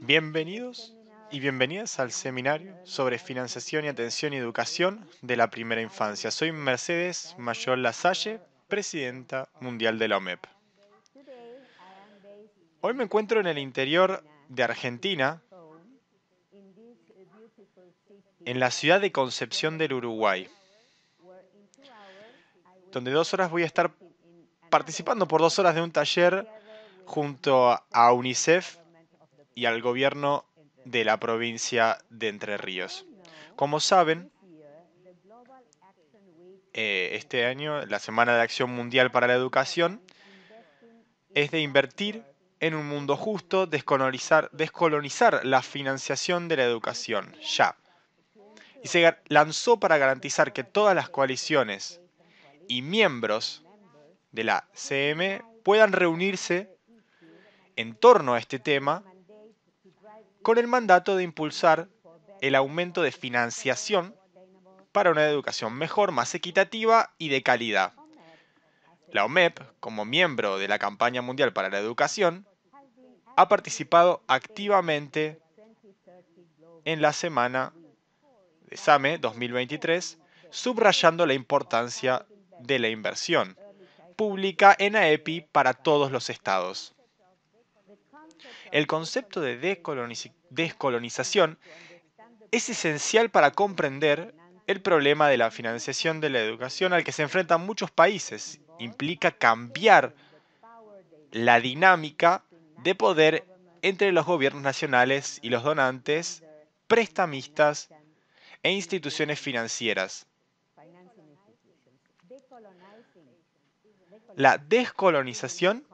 Bienvenidos y bienvenidas al seminario sobre financiación y atención y educación de la primera infancia. Soy Mercedes Mayor Lasalle, presidenta mundial de la OMEP. Hoy me encuentro en el interior de Argentina, en la ciudad de Concepción del Uruguay, donde dos horas voy a estar participando por dos horas de un taller junto a UNICEF y al gobierno de la provincia de Entre Ríos. Como saben, eh, este año la Semana de Acción Mundial para la Educación es de invertir en un mundo justo, descolonizar, descolonizar la financiación de la educación, ya. Y se lanzó para garantizar que todas las coaliciones y miembros de la CM puedan reunirse en torno a este tema con el mandato de impulsar el aumento de financiación para una educación mejor, más equitativa y de calidad. La OMEP, como miembro de la Campaña Mundial para la Educación, ha participado activamente en la semana de SAME 2023, subrayando la importancia de la inversión pública en AEPI para todos los estados. El concepto de descolonización es esencial para comprender el problema de la financiación de la educación al que se enfrentan muchos países. Implica cambiar la dinámica de poder entre los gobiernos nacionales y los donantes, prestamistas e instituciones financieras. La descolonización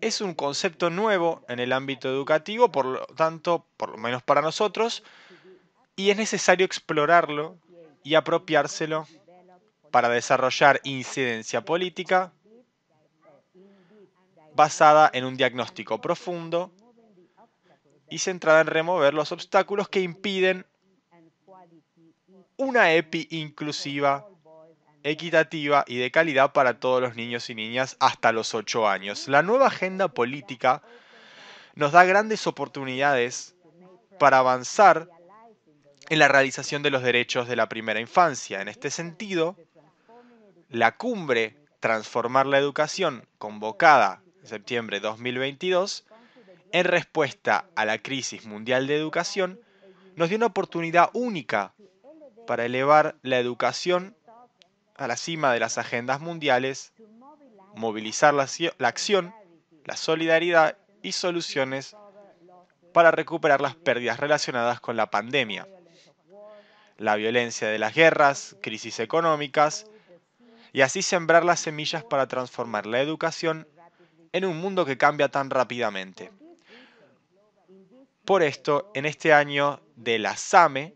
es un concepto nuevo en el ámbito educativo, por lo tanto, por lo menos para nosotros, y es necesario explorarlo y apropiárselo para desarrollar incidencia política basada en un diagnóstico profundo y centrada en remover los obstáculos que impiden una EPI inclusiva equitativa y de calidad para todos los niños y niñas hasta los 8 años. La nueva agenda política nos da grandes oportunidades para avanzar en la realización de los derechos de la primera infancia. En este sentido, la cumbre Transformar la Educación, convocada en septiembre de 2022, en respuesta a la crisis mundial de educación, nos dio una oportunidad única para elevar la educación a la cima de las agendas mundiales, movilizar la, acción, la solidaridad y soluciones para recuperar las pérdidas relacionadas con la pandemia, la violencia de las guerras, crisis económicas, y así sembrar las semillas para transformar la educación en un mundo que cambia tan rápidamente. Por esto, en este año de la SAME,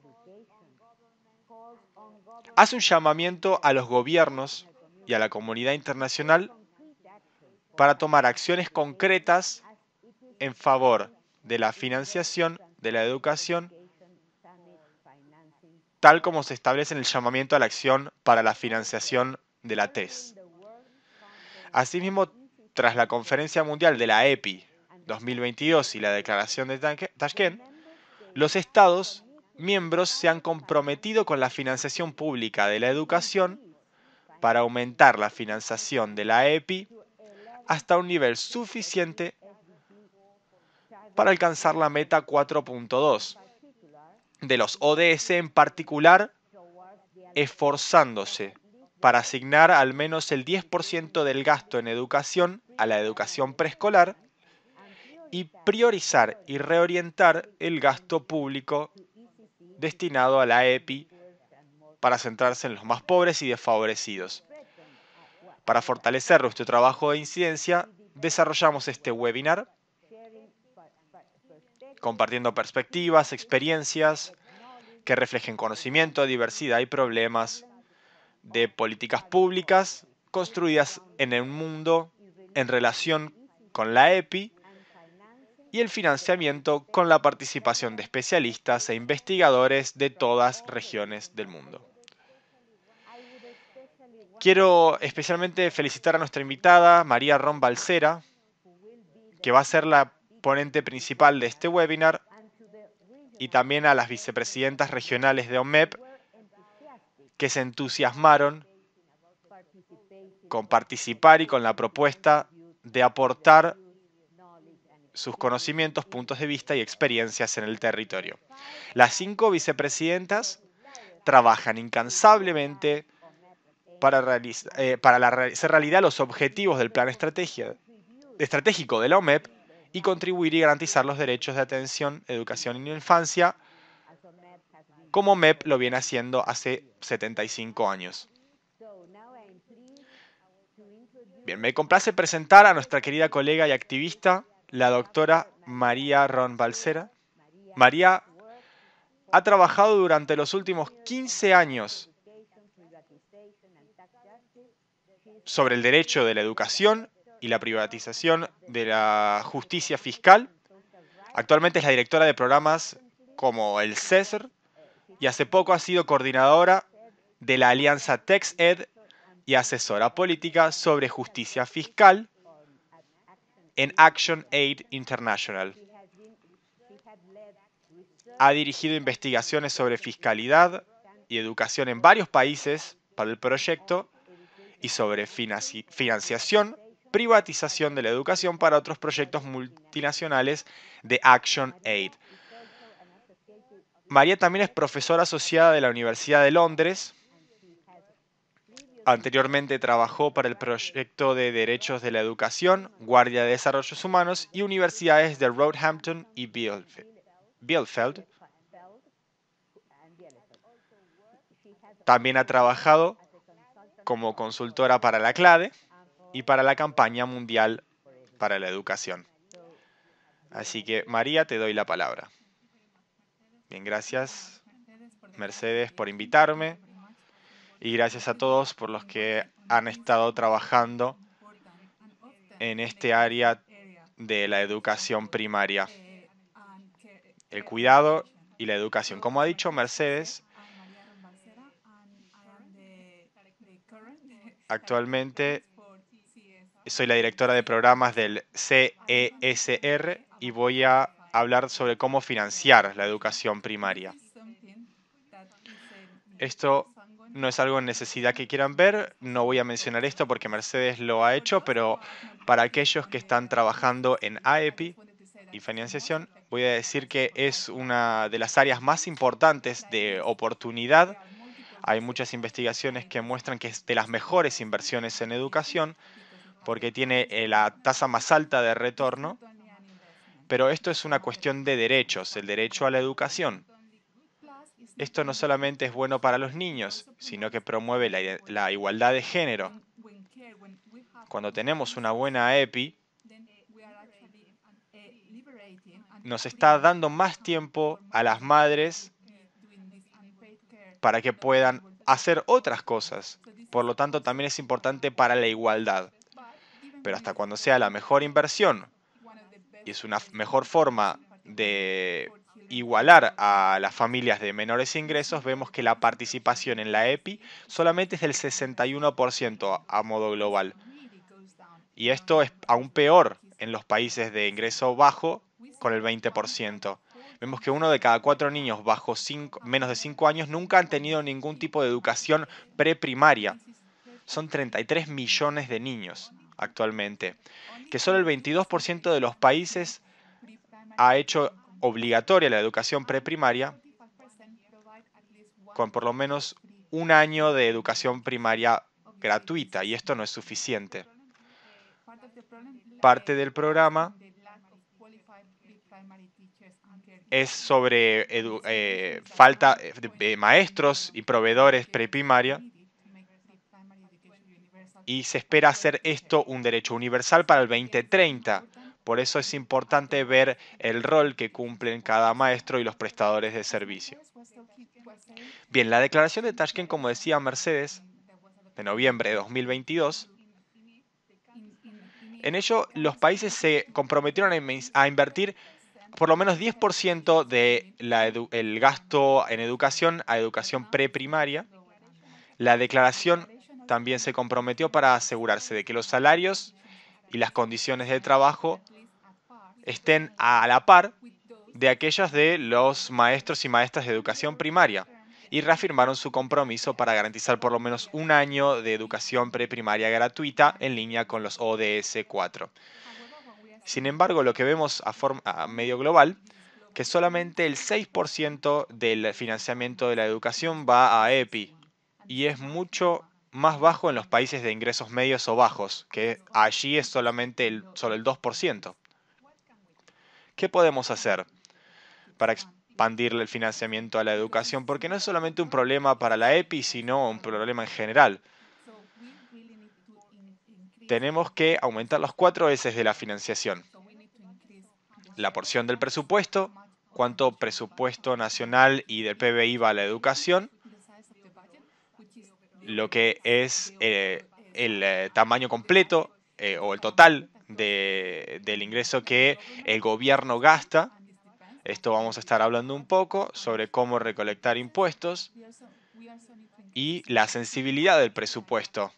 hace un llamamiento a los gobiernos y a la comunidad internacional para tomar acciones concretas en favor de la financiación de la educación, tal como se establece en el llamamiento a la acción para la financiación de la TES. Asimismo, tras la Conferencia Mundial de la EPI 2022 y la Declaración de Tashkent, los estados miembros se han comprometido con la financiación pública de la educación para aumentar la financiación de la EPI hasta un nivel suficiente para alcanzar la meta 4.2 de los ODS en particular, esforzándose para asignar al menos el 10% del gasto en educación a la educación preescolar y priorizar y reorientar el gasto público destinado a la EPI para centrarse en los más pobres y desfavorecidos. Para fortalecer nuestro trabajo de incidencia, desarrollamos este webinar compartiendo perspectivas, experiencias que reflejen conocimiento, diversidad y problemas de políticas públicas construidas en el mundo en relación con la EPI y el financiamiento con la participación de especialistas e investigadores de todas regiones del mundo. Quiero especialmente felicitar a nuestra invitada, María Ron Balcera, que va a ser la ponente principal de este webinar, y también a las vicepresidentas regionales de OMEP, que se entusiasmaron con participar y con la propuesta de aportar sus conocimientos, puntos de vista y experiencias en el territorio. Las cinco vicepresidentas trabajan incansablemente para, eh, para la, hacer realidad los objetivos del plan estratégico de la OMEP y contribuir y garantizar los derechos de atención, educación y infancia, como OMEP lo viene haciendo hace 75 años. Bien, me complace presentar a nuestra querida colega y activista, la doctora María Ron Balsera. María ha trabajado durante los últimos 15 años sobre el derecho de la educación y la privatización de la justicia fiscal. Actualmente es la directora de programas como el césar y hace poco ha sido coordinadora de la alianza TexEd y asesora política sobre justicia fiscal en Action Aid International. Ha dirigido investigaciones sobre fiscalidad y educación en varios países para el proyecto y sobre financiación, privatización de la educación para otros proyectos multinacionales de Action Aid. María también es profesora asociada de la Universidad de Londres Anteriormente trabajó para el proyecto de Derechos de la Educación, Guardia de Desarrollos Humanos y universidades de Roadhampton y Bielefeld. También ha trabajado como consultora para la CLADE y para la campaña mundial para la educación. Así que María, te doy la palabra. Bien, gracias Mercedes por invitarme y gracias a todos por los que han estado trabajando en este área de la educación primaria, el cuidado y la educación. Como ha dicho Mercedes, actualmente soy la directora de programas del CESR y voy a hablar sobre cómo financiar la educación primaria. Esto no es algo en necesidad que quieran ver. No voy a mencionar esto porque Mercedes lo ha hecho, pero para aquellos que están trabajando en AEPI y financiación, voy a decir que es una de las áreas más importantes de oportunidad. Hay muchas investigaciones que muestran que es de las mejores inversiones en educación porque tiene eh, la tasa más alta de retorno. Pero esto es una cuestión de derechos, el derecho a la educación. Esto no solamente es bueno para los niños, sino que promueve la, igualdad de género. Cuando tenemos una buena EPI, nos está dando más tiempo a las madres para que puedan hacer otras cosas. Por lo tanto, también es importante para la igualdad. Pero hasta cuando sea la mejor inversión y es una mejor forma de igualar a las familias de menores ingresos, vemos que la participación en la EPI solamente es del 61% a modo global. Y esto es aún peor en los países de ingreso bajo con el 20%. Vemos que uno de cada cuatro niños bajo cinco, menos de 5 años nunca han tenido ningún tipo de educación preprimaria. Son 33 millones de niños actualmente, que solo el 22% de los países ha hecho obligatoria la educación preprimaria con por lo menos un año de educación primaria gratuita y esto no es suficiente. Parte del programa es sobre eh, falta de maestros y proveedores preprimaria y se espera hacer esto un derecho universal para el 2030. Por eso es importante ver el rol que cumplen cada maestro y los prestadores de servicio. Bien, la declaración de Tashkent, como decía Mercedes, de noviembre de 2022, en ello los países se comprometieron a invertir por lo menos 10% del gasto en educación a educación preprimaria. La declaración también se comprometió para asegurarse de que los salarios y las condiciones de trabajo estén a la par de aquellas de los maestros y maestras de educación primaria y reafirmaron su compromiso para garantizar por lo menos un año de educación preprimaria gratuita en línea con los ODS 4. Sin embargo, lo que vemos a, medio global, que solamente el 6% del financiamiento de la educación va a EPI y es mucho más bajo en los países de ingresos medios o bajos, que allí es solamente el, el 2%. ¿Qué podemos hacer para expandir el financiamiento a la educación? Porque no es solamente un problema para la EPI, sino un problema en general. Tenemos que aumentar los cuatro S de la financiación. La porción del presupuesto, cuánto presupuesto nacional y del PBI va a la educación, lo que es eh, el eh, tamaño completo eh, o el total del ingreso que el gobierno gasta. Esto vamos a estar hablando un poco sobre cómo recolectar impuestos y la sensibilidad del presupuesto,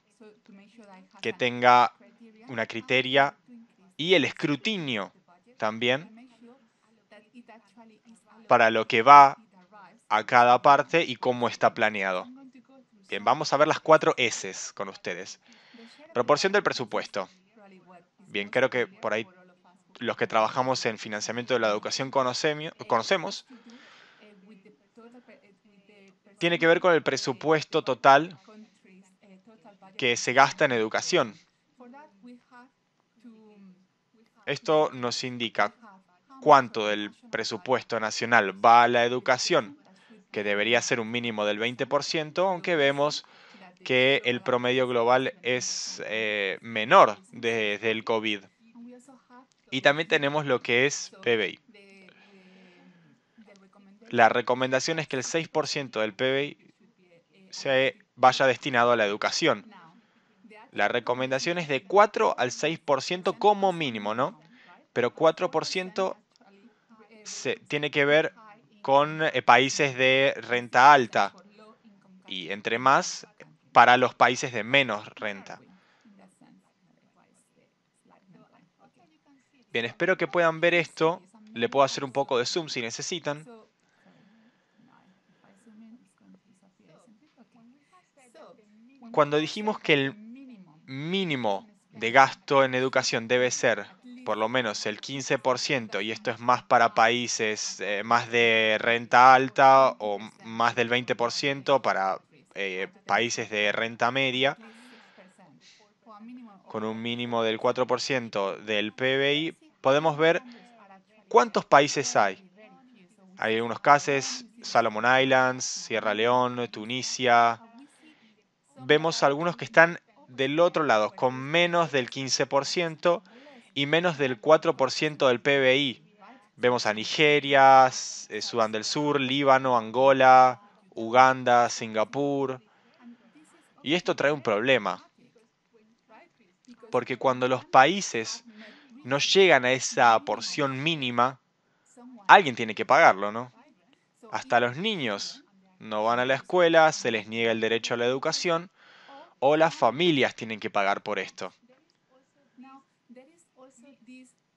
que tenga una criteria y el escrutinio también para lo que va a cada parte y cómo está planeado vamos a ver las cuatro S con ustedes. Proporción del presupuesto. Bien, creo que por ahí los que trabajamos en financiamiento de la educación conocemos. Tiene que ver con el presupuesto total que se gasta en educación. Esto nos indica cuánto del presupuesto nacional va a la educación que debería ser un mínimo del 20%, aunque vemos que el promedio global es eh, menor desde el COVID. Y también tenemos lo que es PBI. La recomendación es que el 6% del PBI se vaya destinado a la educación. La recomendación es de 4 al 6% como mínimo, ¿no? Pero 4% se tiene que ver con eh, países de renta alta y entre más para los países de menos renta. Bien, espero que puedan ver esto. Le puedo hacer un poco de zoom si necesitan. Cuando dijimos que el mínimo de gasto en educación debe ser por lo menos el 15%, y esto es más para países eh, más de renta alta o más del 20% para eh, países de renta media, con un mínimo del 4% del PBI, podemos ver cuántos países hay. Hay algunos casos, Salomon Islands, Sierra León, Tunisia. Vemos algunos que están del otro lado, con menos del 15% y menos del 4% del PBI. Vemos a Nigeria, eh, Sudán del Sur, Líbano, Angola, Uganda, Singapur. Y esto trae un problema, porque cuando los países no llegan a esa porción mínima, alguien tiene que pagarlo, ¿no? Hasta los niños no van a la escuela, se les niega el derecho a la educación o las familias tienen que pagar por esto.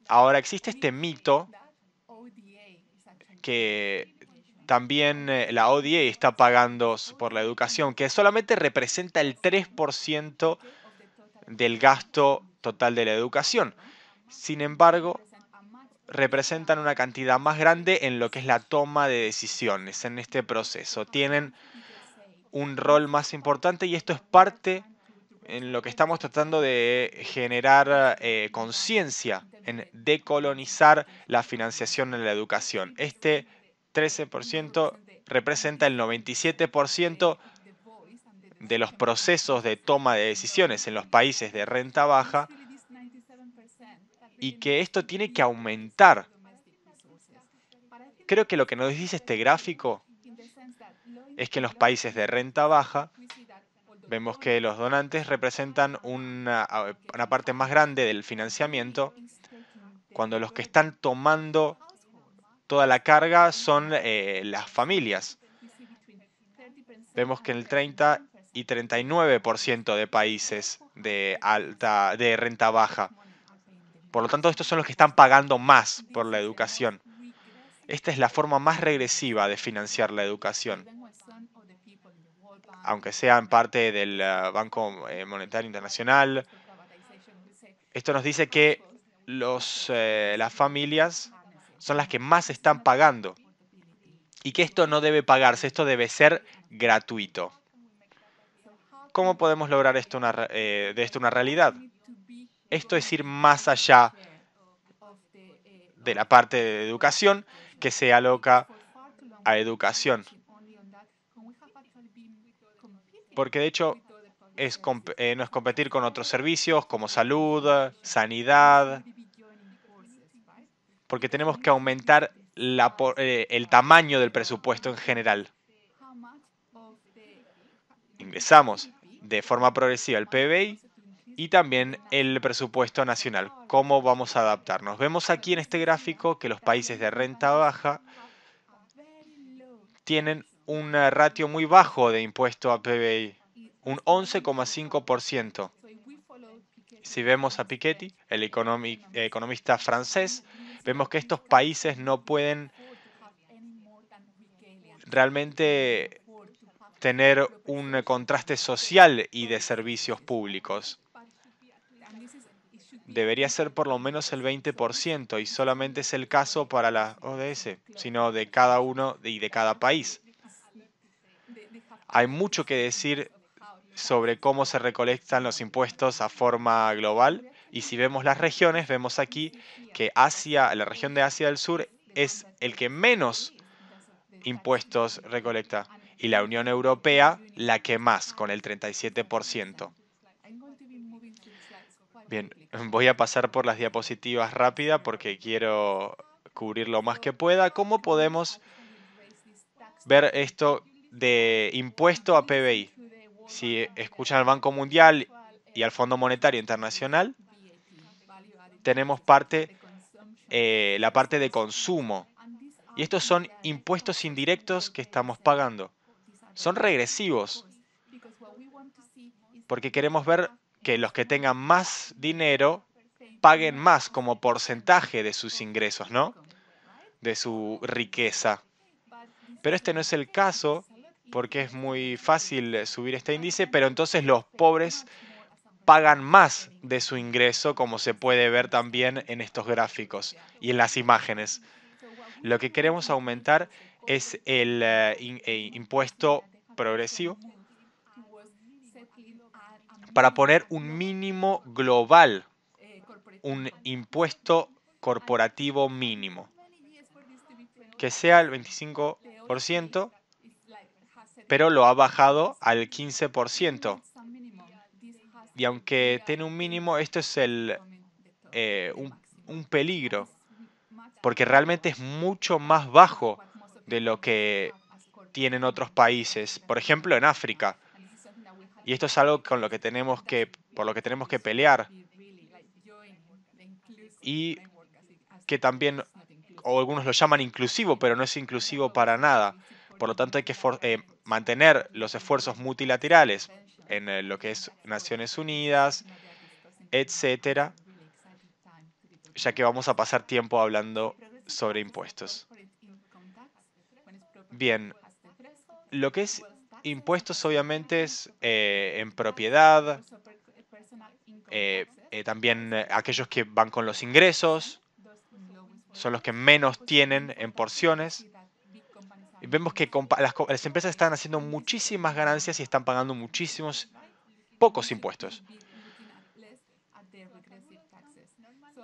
Ahora existe este mito que también eh, la ODA está pagando por la educación, que solamente representa el 3% del gasto total de la educación. Sin embargo, representan una cantidad más grande en lo que es la toma de decisiones en este proceso. Tienen un rol más importante y esto es parte en lo que estamos tratando de generar eh, conciencia en decolonizar la financiación en la educación. Este 13% representa el 97% de los procesos de toma de decisiones en los países de renta baja y que esto tiene que aumentar. Creo que lo que nos dice este gráfico es que en los países de renta baja vemos que los donantes representan una, parte más grande del financiamiento cuando los que están tomando toda la carga son eh, las familias. Vemos que en el 30 y 39% de países de alta de renta baja. Por lo tanto, estos son los que están pagando más por la educación. Esta es la forma más regresiva de financiar la educación, aunque sea en parte del eh, Banco eh, Monetario Internacional. Esto nos dice que eh, las familias son las que más están pagando y que esto no debe pagarse, esto debe ser gratuito. ¿Cómo podemos lograr esto una, de esto una realidad? Esto es ir más allá de la parte de educación que se aloca a educación. Porque de hecho es eh, no es competir con otros servicios como salud, sanidad, porque tenemos que aumentar eh, el tamaño del presupuesto en general. Ingresamos de forma progresiva el PBI y también el presupuesto nacional, cómo vamos a adaptarnos. Vemos aquí en este gráfico que los países de renta baja tienen un ratio muy bajo de impuesto a PBI, un 11,5%. Si vemos a Piketty, el economista francés, vemos que estos países no pueden realmente tener un contraste social y de servicios públicos debería ser por lo menos el 20% y solamente es el caso para la ODS, sino de cada uno y de cada país. Hay mucho que decir sobre cómo se recolectan los impuestos a forma global y si vemos las regiones, vemos aquí que Asia, la región de Asia del Sur es el que menos impuestos recolecta y la Unión Europea la que más, con el 37%. Bien, voy a pasar por las diapositivas rápida porque quiero cubrir lo más que pueda. ¿Cómo podemos ver esto de impuesto a PBI? Si escuchan al Banco Mundial y al Fondo Monetario Internacional, tenemos parte, eh, la parte de consumo. Y estos son impuestos indirectos que estamos pagando. Son regresivos. Porque queremos ver que los que tengan más dinero paguen más como porcentaje de sus ingresos, ¿no? De su riqueza. Pero este no es el caso porque es muy fácil subir este índice, pero entonces los pobres pagan más de su ingreso, como se puede ver también en estos gráficos y en las imágenes. Lo que queremos aumentar es el eh, eh, impuesto progresivo para poner un mínimo global, un impuesto corporativo mínimo, que sea el 25%, pero lo ha bajado al 15%. Y aunque tiene un mínimo, esto es el, eh, un peligro, porque realmente es mucho más bajo de lo que tienen otros países. Por ejemplo, en África y esto es algo con lo que tenemos que, por lo que tenemos que pelear. Y que también, o algunos lo llaman inclusivo, pero no es inclusivo para nada. Por lo tanto, hay que eh, mantener los esfuerzos multilaterales en eh, lo que es Naciones Unidas, etcétera, ya que vamos a pasar tiempo hablando sobre impuestos. Bien, lo que es impuestos obviamente eh, en propiedad, eh, eh, también aquellos que van con los ingresos, son los que menos tienen en porciones. Y vemos que las, las empresas están haciendo muchísimas ganancias y están pagando muchísimos pocos impuestos.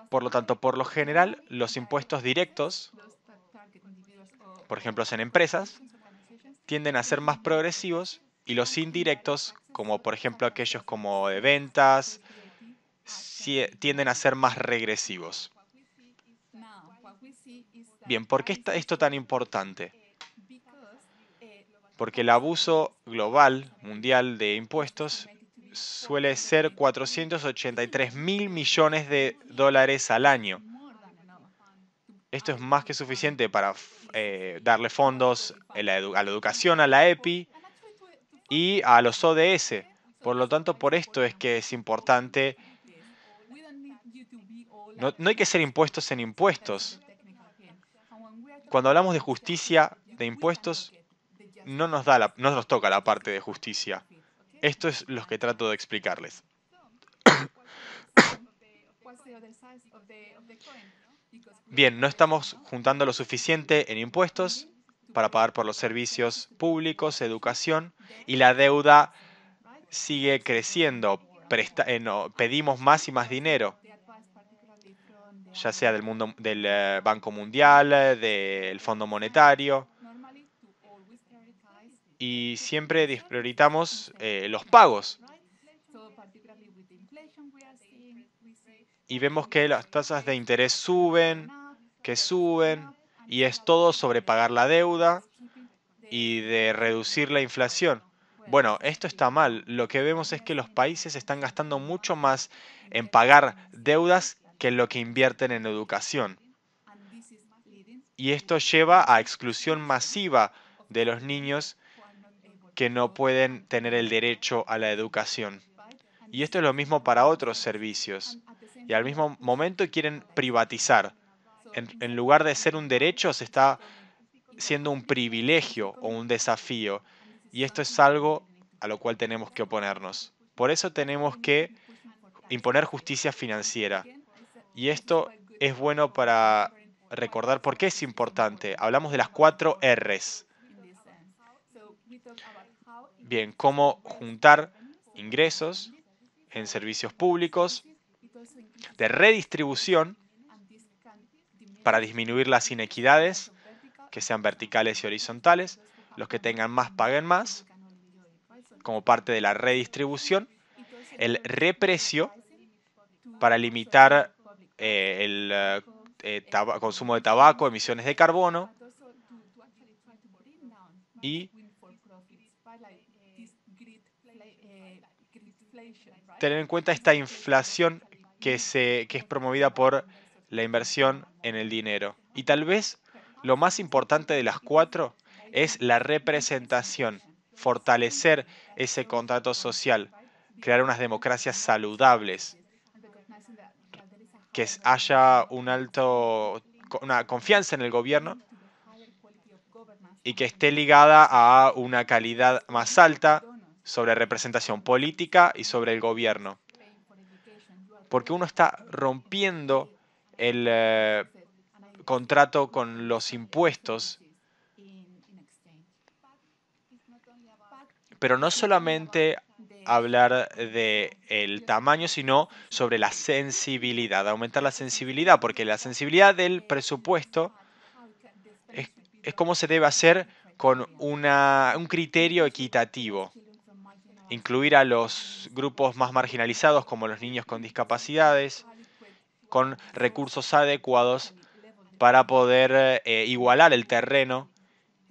Por lo tanto, por lo general, los impuestos directos, por ejemplo, en empresas, tienden a ser más progresivos y los indirectos, como por ejemplo aquellos como de ventas, tienden a ser más regresivos. Bien, ¿por qué está esto tan importante? Porque el abuso global, mundial de impuestos suele ser 483 mil millones de dólares al año. Esto es más que suficiente para eh, darle fondos eh, a la, educación, a la EPI y a los ODS. Por lo tanto, por esto es que es importante no, hay que ser impuestos en impuestos. Cuando hablamos de justicia, de impuestos, no nos, da no nos toca la parte de justicia. Esto es lo que trato de explicarles. Bien, no estamos juntando lo suficiente en impuestos para pagar por los servicios públicos, educación, y la deuda sigue creciendo. Eh, pedimos más y más dinero, ya sea del, mundo, del eh, Banco Mundial, del Fondo Monetario, y siempre desprioritamos eh, los pagos. y vemos que las tasas de interés suben, que suben, y es todo sobre pagar la deuda y de reducir la inflación. Bueno, esto está mal. Lo que vemos es que los países están gastando mucho más en pagar deudas que en lo que invierten en educación. Y esto lleva a exclusión masiva de los niños que no pueden tener el derecho a la educación. Y esto es lo mismo para otros servicios y al mismo momento quieren privatizar. En, lugar de ser un derecho, se está siendo un privilegio o un desafío. Y esto es algo a lo cual tenemos que oponernos. Por eso tenemos que imponer justicia financiera. Y esto es bueno para recordar por qué es importante. Hablamos de las cuatro Rs. Bien, cómo juntar ingresos en servicios públicos, de redistribución para disminuir las inequidades, que sean verticales y horizontales. Los que tengan más paguen más, como parte de la redistribución. El reprecio para limitar eh, el eh, consumo de tabaco, emisiones de carbono. Y tener en cuenta esta inflación que, se, es promovida por la inversión en el dinero. Y tal vez lo más importante de las cuatro es la representación, fortalecer ese contrato social, crear unas democracias saludables, que haya un alto, una confianza en el gobierno y que esté ligada a una calidad más alta sobre representación política y sobre el gobierno porque uno está rompiendo el eh, contrato con los impuestos. Pero no solamente hablar del tamaño, sino sobre la sensibilidad, aumentar la sensibilidad, porque la sensibilidad del presupuesto es, es como se debe hacer con un criterio equitativo incluir a los grupos más marginalizados como los niños con discapacidades, con recursos adecuados para poder eh, igualar el terreno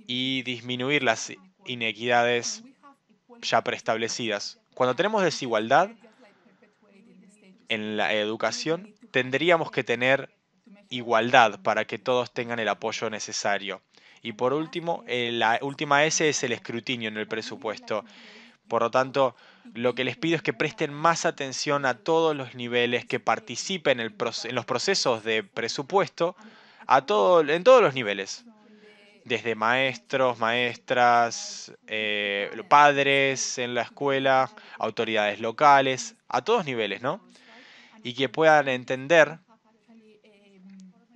y disminuir las inequidades ya preestablecidas. Cuando tenemos desigualdad en la educación, tendríamos que tener igualdad para que todos tengan el apoyo necesario. Y por último, eh, la última S es el escrutinio en el presupuesto. Por lo tanto, lo que les pido es que presten más atención a todos los niveles, que participen en, los procesos de presupuesto a en todos los niveles. Desde maestros, maestras, eh, padres en la escuela, autoridades locales, a todos niveles, ¿no? Y que puedan entender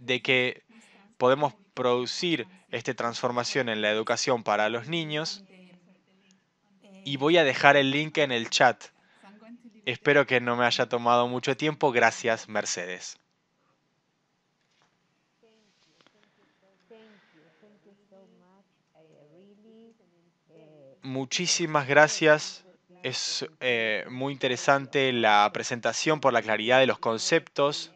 de que podemos producir esta transformación en la educación para los niños y voy a dejar el link en el chat. Espero que no me haya tomado mucho tiempo. Gracias, Mercedes. Muchísimas gracias. Es eh, muy interesante la presentación por la claridad de los conceptos.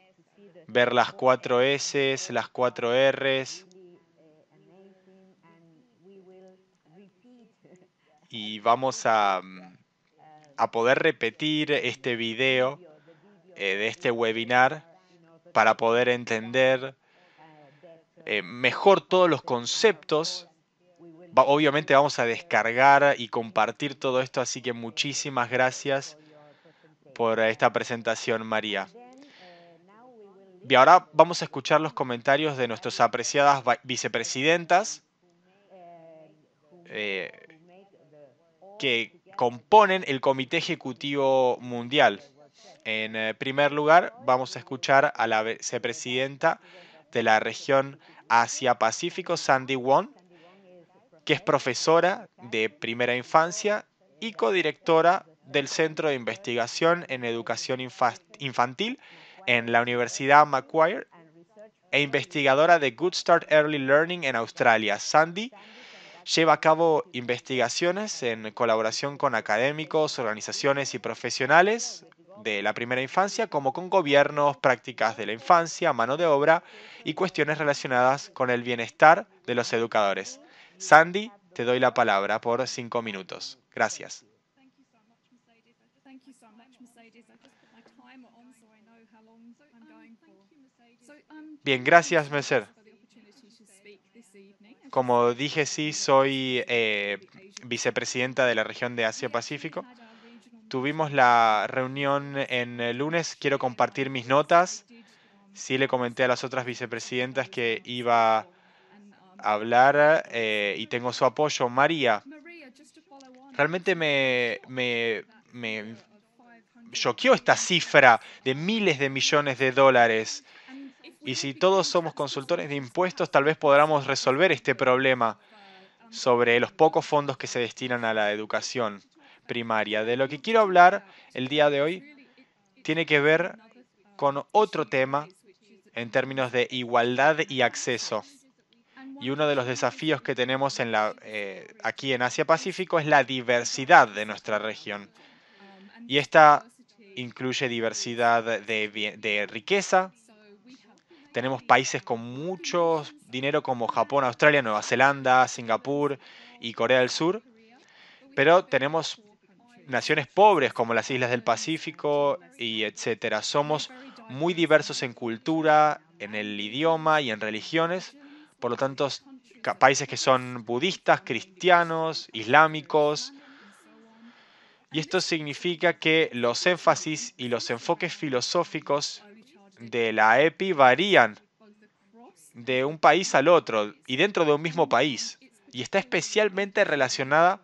Ver las cuatro S, las cuatro Rs, y vamos mm, a, poder repetir este video eh, de este webinar para poder entender eh, mejor todos los conceptos. obviamente vamos a descargar y compartir todo esto, así que muchísimas gracias por esta presentación, María. Y ahora vamos a escuchar los comentarios de nuestras apreciadas vicepresidentas. Eh, que componen el Comité Ejecutivo Mundial. En eh, primer lugar, vamos a escuchar a la vicepresidenta de la región Asia-Pacífico, Sandy Wong, que es profesora de primera infancia y codirectora del Centro de Investigación en Educación Infantil en la Universidad Macquarie e investigadora de Good Start Early Learning en Australia. Sandy lleva a cabo investigaciones en colaboración con académicos, organizaciones y profesionales de la primera infancia, como con gobiernos, prácticas de la infancia, mano de obra y cuestiones relacionadas con el bienestar de los educadores. Sandy, te doy la palabra por cinco minutos. Gracias. Bien, gracias, Mercedes. Como dije, sí, soy eh, vicepresidenta de la región de Asia-Pacífico. Tuvimos la reunión en el lunes, quiero compartir mis notas. Sí le comenté a las otras vicepresidentas que iba a hablar eh, y tengo su apoyo. María, realmente me, me, me choqueó esta cifra de miles de millones de dólares y si todos somos consultores de impuestos, tal vez podamos resolver este problema sobre los pocos fondos que se destinan a la educación primaria. De lo que quiero hablar el día de hoy tiene que ver con otro tema en términos de igualdad y acceso. Y uno de los desafíos que tenemos eh, aquí en Asia Pacífico es la diversidad de nuestra región. Y esta incluye diversidad de riqueza, tenemos países con mucho dinero como Japón, Australia, Nueva Zelanda, Singapur y Corea del Sur, pero tenemos naciones pobres como las islas del Pacífico y etcétera. Somos muy diversos en cultura, en el idioma y en religiones, por lo tanto países que son budistas, cristianos, islámicos, y esto significa que los énfasis y los enfoques filosóficos de la EPI varían de un país al otro y dentro de un mismo país. Y está especialmente relacionada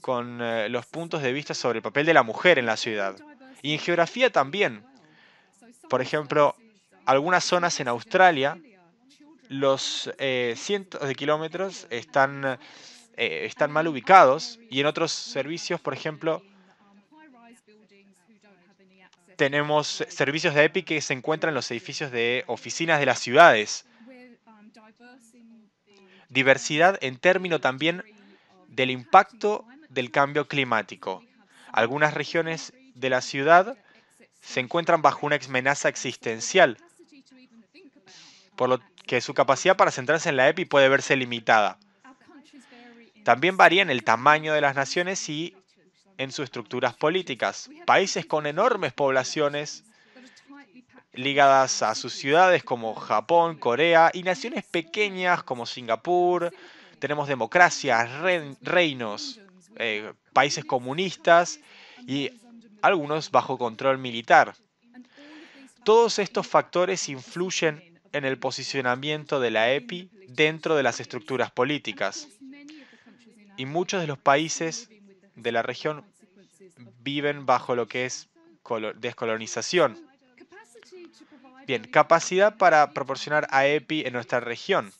con eh, los puntos de vista sobre el papel de la mujer en la ciudad. Y en geografía también. Por ejemplo, algunas zonas en Australia, los eh, cientos de kilómetros están, eh, están mal ubicados y en otros servicios, por ejemplo, tenemos servicios de EPI que se encuentran en los edificios de oficinas de las ciudades. Diversidad en términos también del impacto del cambio climático. Algunas regiones de la ciudad se encuentran bajo una amenaza existencial, por lo que su capacidad para centrarse en la EPI puede verse limitada. También varía en el tamaño de las naciones y en sus estructuras políticas. Países con enormes poblaciones ligadas a sus ciudades como Japón, Corea y naciones pequeñas como Singapur. Tenemos democracias, reinos, eh, países comunistas y algunos bajo control militar. Todos estos factores influyen en el posicionamiento de la EPI dentro de las estructuras políticas. Y muchos de los países de la región viven bajo lo que es descolonización. Bien, capacidad para proporcionar a EPI en nuestra región.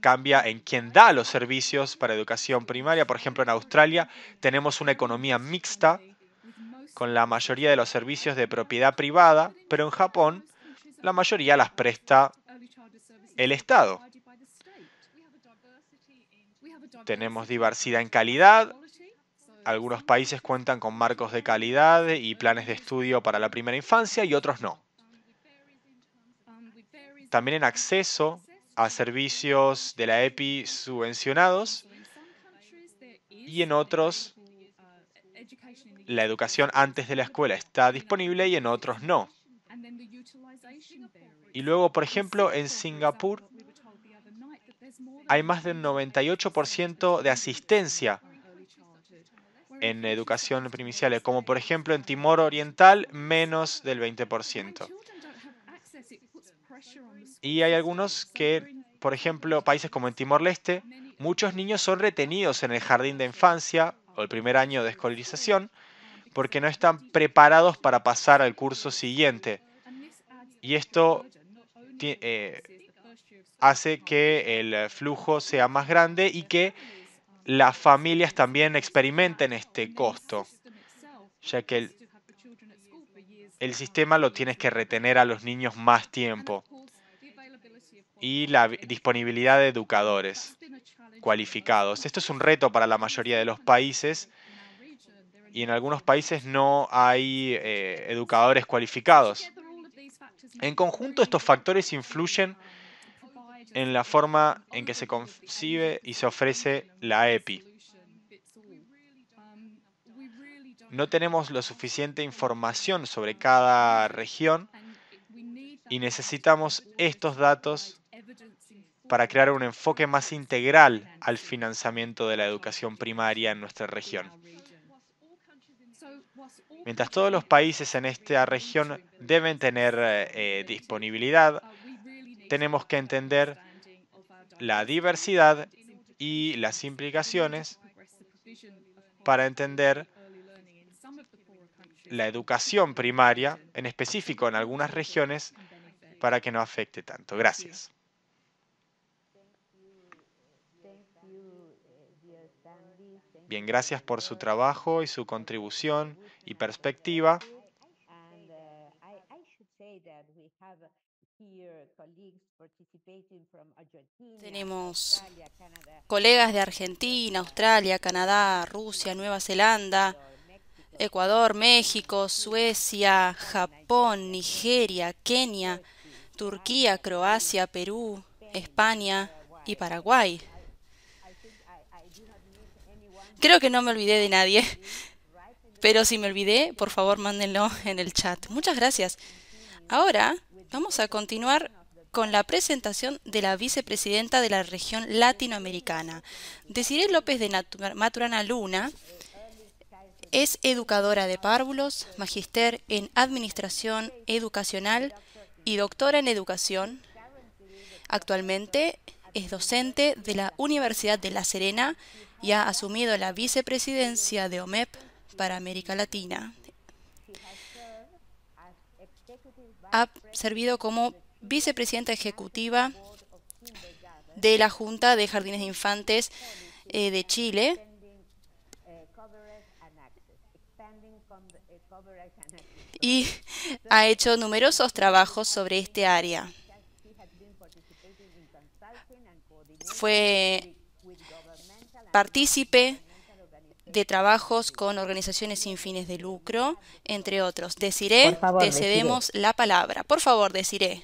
Cambia en quien da los servicios para educación primaria. Por ejemplo, en Australia tenemos una economía mixta con la mayoría de los servicios de propiedad privada, pero en Japón la mayoría las presta el Estado. Tenemos diversidad en calidad. Algunos países cuentan con marcos de calidad y planes de estudio para la primera infancia y otros no. También en acceso a servicios de la EPI subvencionados y en otros la educación antes de la escuela está disponible y en otros no. Y luego, por ejemplo, en Singapur hay más del 98% de asistencia en educación primicial, como por ejemplo en Timor Oriental, menos del 20%. Y hay algunos que, por ejemplo, países como en Timor-Leste, muchos niños son retenidos en el jardín de infancia o el primer año de escolarización porque no están preparados para pasar al curso siguiente. Y esto eh, hace que el flujo sea más grande y que las familias también experimenten este costo, ya que el, sistema lo tienes que retener a los niños más tiempo y la disponibilidad de educadores cualificados. Esto es un reto para la mayoría de los países y en algunos países no hay eh, educadores cualificados. En conjunto, estos factores influyen en la forma en que se concibe y se ofrece la EPI. No tenemos la suficiente información sobre cada región y necesitamos estos datos para crear un enfoque más integral al financiamiento de la educación primaria en nuestra región. Mientras todos los países en esta región deben tener eh, disponibilidad, tenemos que entender la diversidad y las implicaciones para entender la educación primaria, en específico en algunas regiones, para que no afecte tanto. Gracias. Bien, gracias por su trabajo y su contribución y perspectiva. Tenemos colegas de Argentina, Australia, Canadá, Rusia, Nueva Zelanda, Ecuador, México, Suecia, Japón, Nigeria, Kenia, Turquía, Croacia, Perú, España y Paraguay. Creo que no me olvidé de nadie, pero si me olvidé, por favor mándenlo en el chat. Muchas gracias. Ahora Vamos a continuar con la presentación de la vicepresidenta de la región latinoamericana. Desiree López de Maturana Luna es educadora de párvulos, magister en administración educacional y doctora en educación. Actualmente es docente de la Universidad de La Serena y ha asumido la vicepresidencia de OMEP para América Latina ha servido como vicepresidenta ejecutiva de la Junta de Jardines de Infantes eh, de Chile. y ha hecho numerosos trabajos sobre este área. Fue partícipe de trabajos con organizaciones sin fines de lucro, entre otros. Deciré, te cedemos la palabra. Por favor, deciré.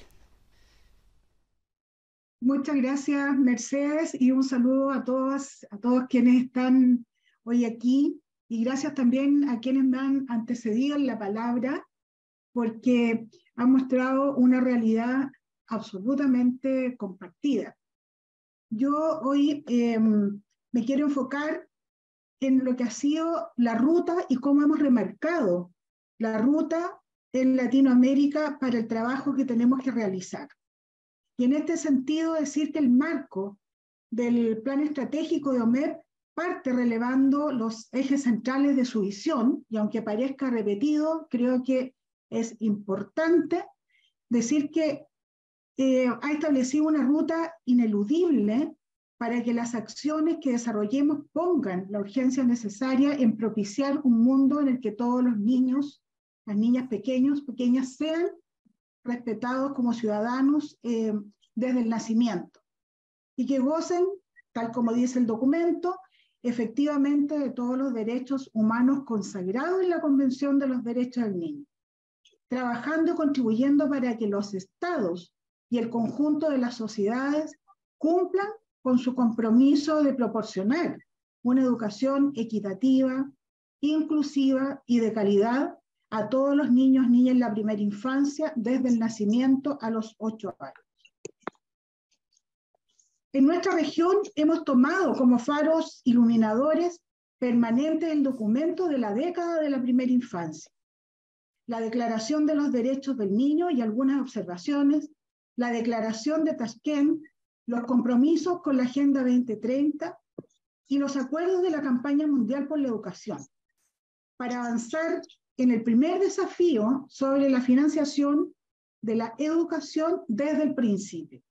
Muchas gracias, Mercedes, y un saludo a todas, a todos quienes están hoy aquí, y gracias también a quienes me han antecedido la palabra, porque han mostrado una realidad absolutamente compartida. Yo hoy em, me quiero enfocar en lo que ha sido la ruta y cómo hemos remarcado la ruta en Latinoamérica para el trabajo que tenemos que realizar. Y en este sentido, decir que el marco del plan estratégico de OMEP parte relevando los ejes centrales de su visión, y aunque parezca repetido, creo que es importante decir que eh, ha establecido una ruta ineludible para que las acciones que desarrollemos pongan la urgencia necesaria en propiciar un mundo en el que todos los niños, las niñas pequeños, pequeñas, sean respetados como ciudadanos eh, desde el nacimiento y que gocen, tal como dice el documento, efectivamente de todos los derechos humanos consagrados en la Convención de los Derechos del Niño, trabajando y contribuyendo para que los estados y el conjunto de las sociedades cumplan con su compromiso de proporcionar una educación equitativa, inclusiva y de calidad a todos los niños, niñas en la primera infancia, desde el nacimiento a los ocho años. En nuestra región hemos tomado como faros iluminadores permanentes el documento de la década de la primera infancia, la Declaración de los Derechos del Niño y algunas observaciones, la Declaración de Tashkent los compromisos con la Agenda 2030 y los acuerdos de la campaña mundial por la educación, para avanzar en el primer desafío sobre la financiación de la educación desde el principio.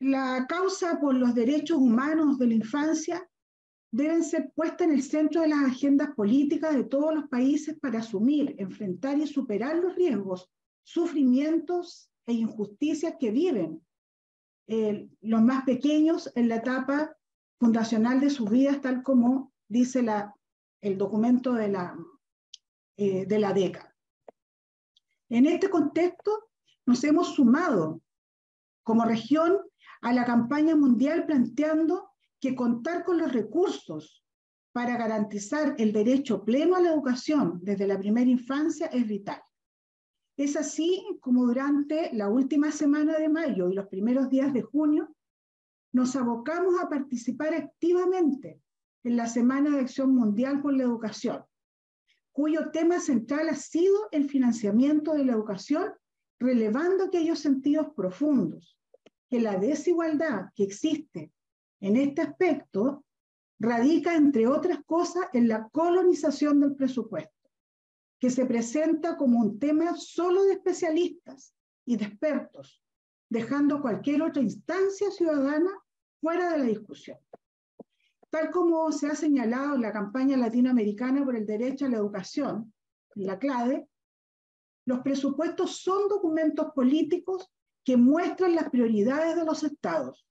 La causa por los derechos humanos de la infancia deben ser puesta en el centro de las agendas políticas de todos los países para asumir, enfrentar y superar los riesgos, sufrimientos e injusticias que viven los más pequeños en la etapa fundacional de sus vidas, tal como dice el documento de la, eh, de la DECA. En este contexto, nos hemos sumado como región a la campaña mundial planteando que contar con los recursos para garantizar el derecho pleno a la educación desde la primera infancia es vital. Es así como durante la última semana de mayo y los primeros días de junio nos abocamos a participar activamente en la Semana de Acción Mundial por la Educación, cuyo tema central ha sido el financiamiento de la educación, relevando aquellos sentidos profundos, que la desigualdad que existe en este aspecto radica, entre otras cosas, en la colonización del presupuesto que se presenta como un tema solo de especialistas y de expertos, dejando cualquier otra instancia ciudadana fuera de la discusión. Tal como se ha señalado en la campaña latinoamericana por el derecho a la educación, la clave, los presupuestos son documentos políticos que muestran las prioridades de los estados.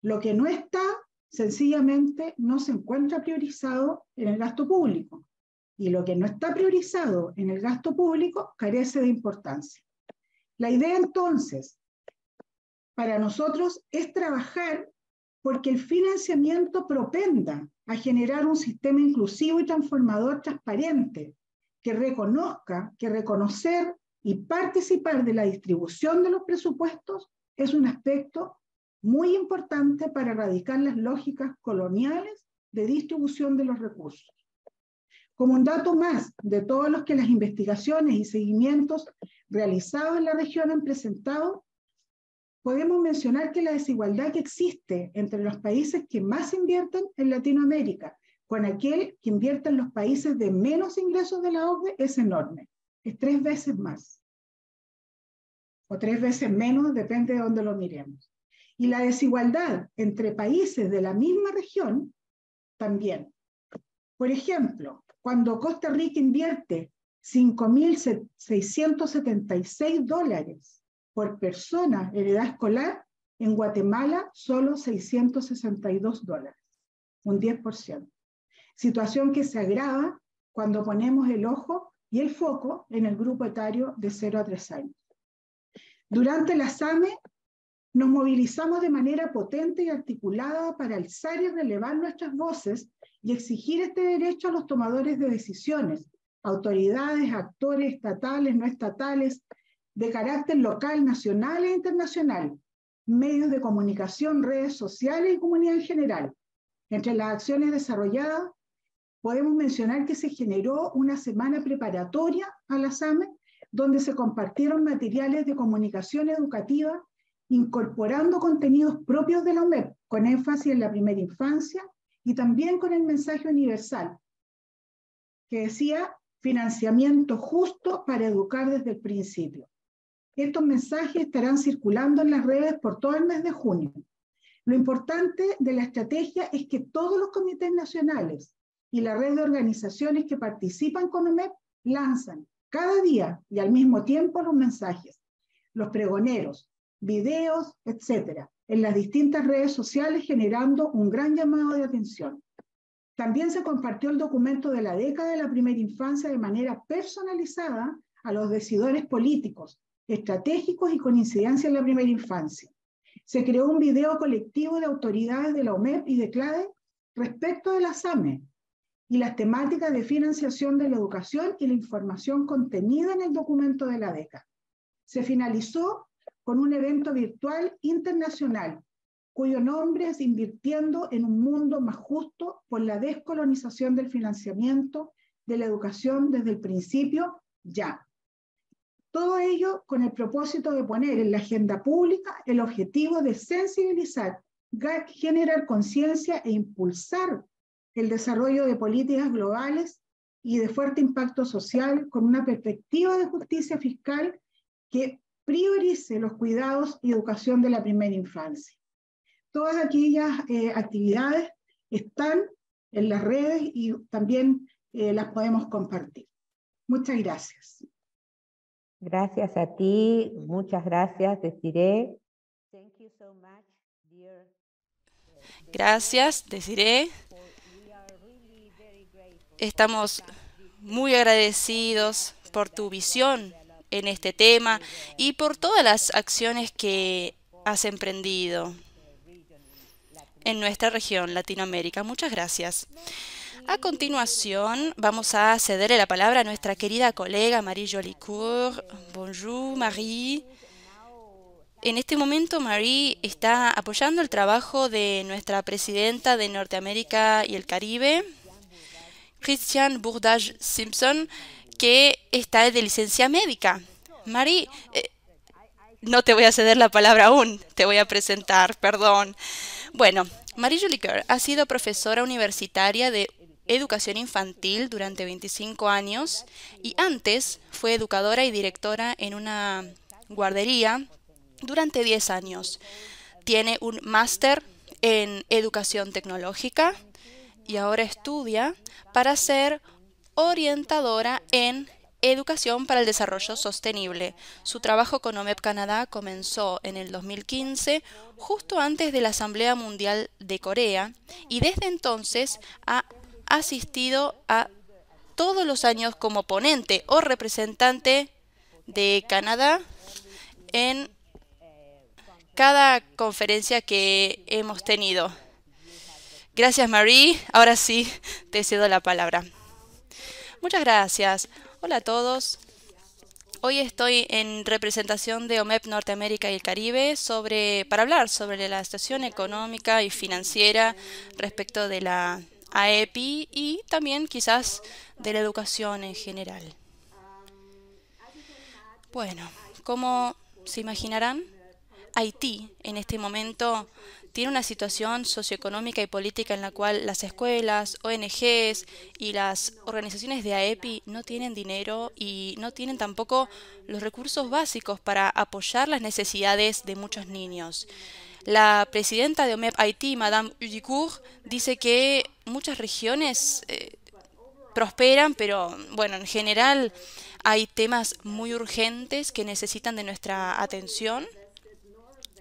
Lo que no está, sencillamente, no se encuentra priorizado en el gasto público y lo que no está priorizado en el gasto público carece de importancia. La idea entonces para nosotros es trabajar porque el financiamiento propenda a generar un sistema inclusivo y transformador transparente que reconozca que reconocer y participar de la distribución de los presupuestos es un aspecto muy importante para erradicar las lógicas coloniales de distribución de los recursos. Como un dato más de todos los que las investigaciones y seguimientos realizados en la región han presentado, podemos mencionar que la desigualdad que existe entre los países que más invierten en Latinoamérica con aquel que invierten los países de menos ingresos de la OCDE es enorme. Es tres veces más. O tres veces menos, depende de dónde lo miremos. Y la desigualdad entre países de la misma región también por ejemplo, cuando Costa Rica invierte 5.676 dólares por persona en edad escolar, en Guatemala solo 662 dólares, un 10%. Situación que se agrava cuando ponemos el ojo y el foco en el grupo etario de 0 a 3 años. Durante la SAME nos movilizamos de manera potente y articulada para alzar y relevar nuestras voces y exigir este derecho a los tomadores de decisiones, autoridades, actores estatales, no estatales, de carácter local, nacional e internacional, medios de comunicación, redes sociales y comunidad en general. Entre las acciones desarrolladas, podemos mencionar que se generó una semana preparatoria a la SAME, donde se compartieron materiales de comunicación educativa, incorporando contenidos propios de la UMEP, con énfasis en la primera infancia, y también con el mensaje universal que decía financiamiento justo para educar desde el principio. Estos mensajes estarán circulando en las redes por todo el mes de junio. Lo importante de la estrategia es que todos los comités nacionales y la red de organizaciones que participan con OMEP lanzan cada día y al mismo tiempo los mensajes, los pregoneros, videos, etcétera, en las distintas redes sociales generando un gran llamado de atención. También se compartió el documento de la década de la primera infancia de manera personalizada a los decidores políticos, estratégicos y con incidencia en la primera infancia. Se creó un video colectivo de autoridades de la OMEP y de CLADE respecto de la y las temáticas de financiación de la educación y la información contenida en el documento de la década. Se finalizó con un evento virtual internacional cuyo nombre es Invirtiendo en un mundo más justo por la descolonización del financiamiento de la educación desde el principio ya. Todo ello con el propósito de poner en la agenda pública el objetivo de sensibilizar, generar conciencia e impulsar el desarrollo de políticas globales y de fuerte impacto social con una perspectiva de justicia fiscal que priorice los cuidados y educación de la primera infancia. Todas aquellas eh, actividades están en las redes y también eh, las podemos compartir. Muchas gracias. Gracias a ti, muchas gracias, Desiree. Eh, gracias, deciré. Estamos muy agradecidos por tu visión en este tema y por todas las acciones que has emprendido en nuestra región, Latinoamérica. Muchas gracias. A continuación, vamos a cederle la palabra a nuestra querida colega Marie Jolicourt. Bonjour, Marie. En este momento, Marie está apoyando el trabajo de nuestra presidenta de Norteamérica y el Caribe, Christian Bourdage Simpson, que está de licencia médica. Mari, eh, no te voy a ceder la palabra aún, te voy a presentar, perdón. Bueno, Marie Julie ha sido profesora universitaria de educación infantil durante 25 años y antes fue educadora y directora en una guardería durante 10 años. Tiene un máster en educación tecnológica y ahora estudia para ser orientadora en Educación para el Desarrollo Sostenible. Su trabajo con OMEP Canadá comenzó en el 2015, justo antes de la Asamblea Mundial de Corea, y desde entonces ha asistido a todos los años como ponente o representante de Canadá en cada conferencia que hemos tenido. Gracias Marie, ahora sí te cedo la palabra. Muchas gracias. Hola a todos. Hoy estoy en representación de OMEP Norteamérica y el Caribe sobre, para hablar sobre la situación económica y financiera respecto de la AEPI y también quizás de la educación en general. Bueno, como se imaginarán, Haití en este momento tiene una situación socioeconómica y política en la cual las escuelas, ONGs y las organizaciones de AEPI no tienen dinero y no tienen tampoco los recursos básicos para apoyar las necesidades de muchos niños. La presidenta de OMEP Haití, Madame Udicourt, dice que muchas regiones eh, prosperan, pero bueno, en general hay temas muy urgentes que necesitan de nuestra atención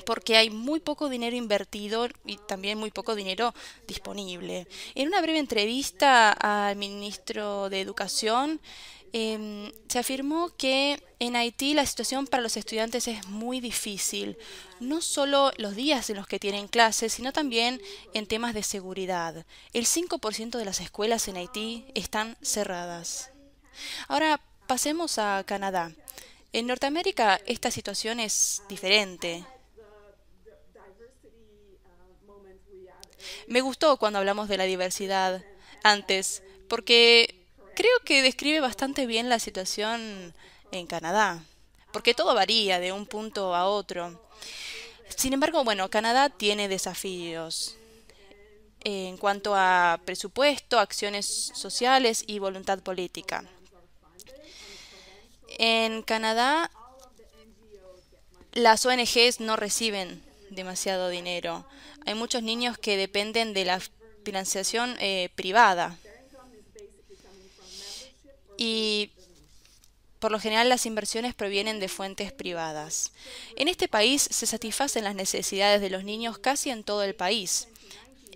porque hay muy poco dinero invertido y también muy poco dinero disponible. En una breve entrevista al ministro de Educación, em, se afirmó que en Haití la situación para los estudiantes es muy difícil, no solo los días en los que tienen clases, sino también en temas de seguridad. El 5% de las escuelas en Haití están cerradas. Ahora pasemos a Canadá. En Norteamérica esta situación es diferente. Me gustó cuando hablamos de la diversidad antes, porque creo que describe bastante bien la situación en Canadá, porque todo varía de un punto a otro. Sin embargo, bueno, Canadá tiene desafíos en cuanto a presupuesto, acciones sociales y voluntad política. En Canadá, las ONGs no reciben demasiado dinero. Hay muchos niños que dependen de la financiación eh, privada. Y por lo general las inversiones provienen de fuentes privadas. En este país se satisfacen las necesidades de los niños casi en todo el país.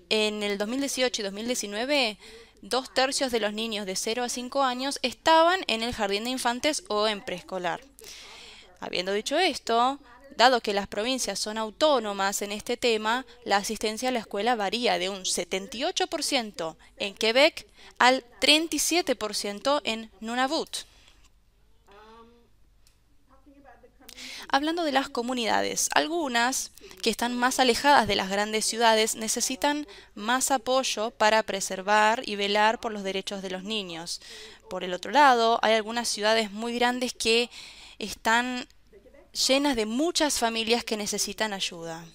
En el 2018 y 2019, dos tercios de los niños de 0 a 5 años estaban en el jardín de infantes o en preescolar. Habiendo dicho esto, Dado que las provincias son autónomas en este tema, la asistencia a la escuela varía de un 78% en Quebec al 37% en Nunavut. Hablando de las comunidades, algunas que están más alejadas de las grandes ciudades necesitan más apoyo para preservar y velar por los derechos de los niños. Por el otro lado, hay algunas ciudades muy grandes que están llenas de muchas familias que necesitan ayuda.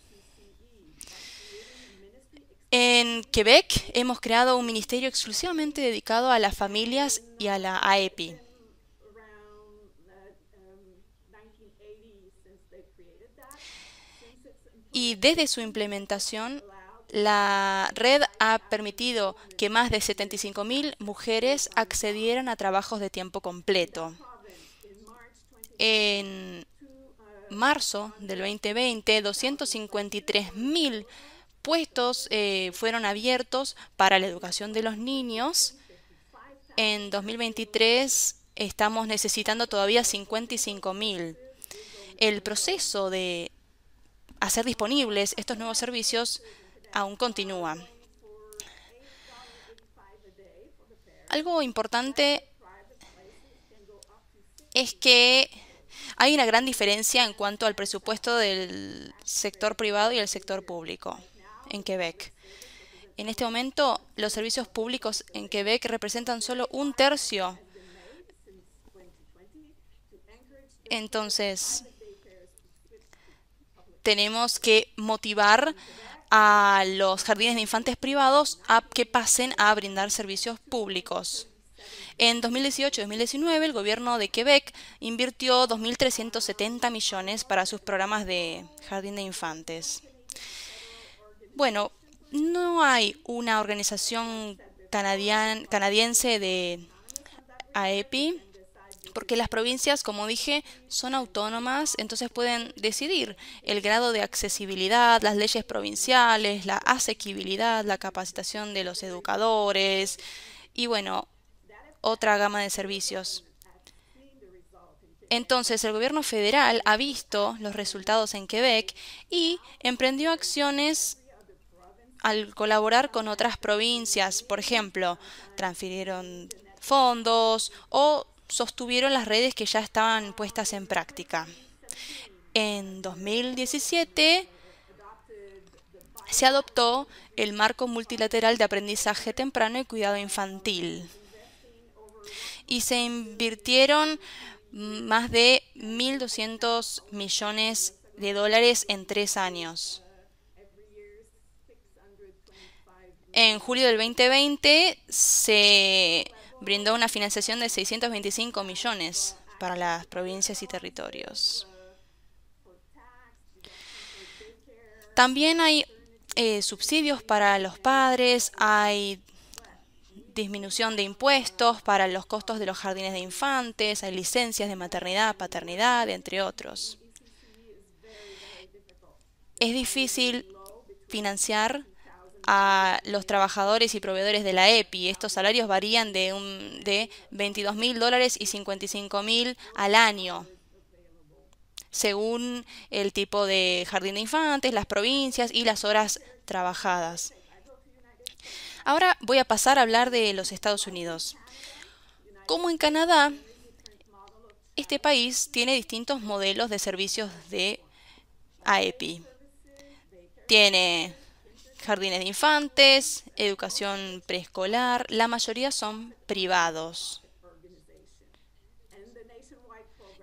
En Quebec hemos creado un ministerio exclusivamente dedicado a las familias y a la AEPI. Y desde su implementación, la red ha permitido que más de 75.000 mujeres accedieran a trabajos de tiempo completo. En marzo del 2020, 253 mil puestos eh, fueron abiertos para la educación de los niños. En 2023 estamos necesitando todavía 55 mil. El proceso de hacer disponibles estos nuevos servicios aún continúa. Algo importante es que hay una gran diferencia en cuanto al presupuesto del sector privado y el sector público en Quebec. En este momento, los servicios públicos en Quebec representan solo un tercio. Entonces, tenemos que motivar a los jardines de infantes privados a que pasen a brindar servicios públicos. En 2018-2019 el gobierno de Quebec invirtió 2.370 millones para sus programas de jardín de infantes. Bueno, no hay una organización canadiense de AEPI porque las provincias, como dije, son autónomas, entonces pueden decidir el grado de accesibilidad, las leyes provinciales, la asequibilidad, la capacitación de los educadores. Y bueno, otra gama de servicios. Entonces, el gobierno federal ha visto los resultados en Quebec y emprendió acciones al colaborar con otras provincias. Por ejemplo, transfirieron fondos o sostuvieron las redes que ya estaban puestas en práctica. En 2017 se adoptó el marco multilateral de aprendizaje temprano y cuidado infantil y se invirtieron más de 1.200 millones de dólares en tres años. En julio del 2020 se brindó una financiación de 625 millones para las provincias y territorios. También hay eh, subsidios para los padres, hay disminución de impuestos para los costos de los jardines de infantes, hay licencias de maternidad, paternidad, entre otros. Es difícil financiar a los trabajadores y proveedores de la EPI. Estos salarios varían de, un, de 22 mil dólares y 55 mil al año, según el tipo de jardín de infantes, las provincias y las horas trabajadas. Ahora voy a pasar a hablar de los Estados Unidos. Como en Canadá, este país tiene distintos modelos de servicios de AEPI. Tiene jardines de infantes, educación preescolar, la mayoría son privados.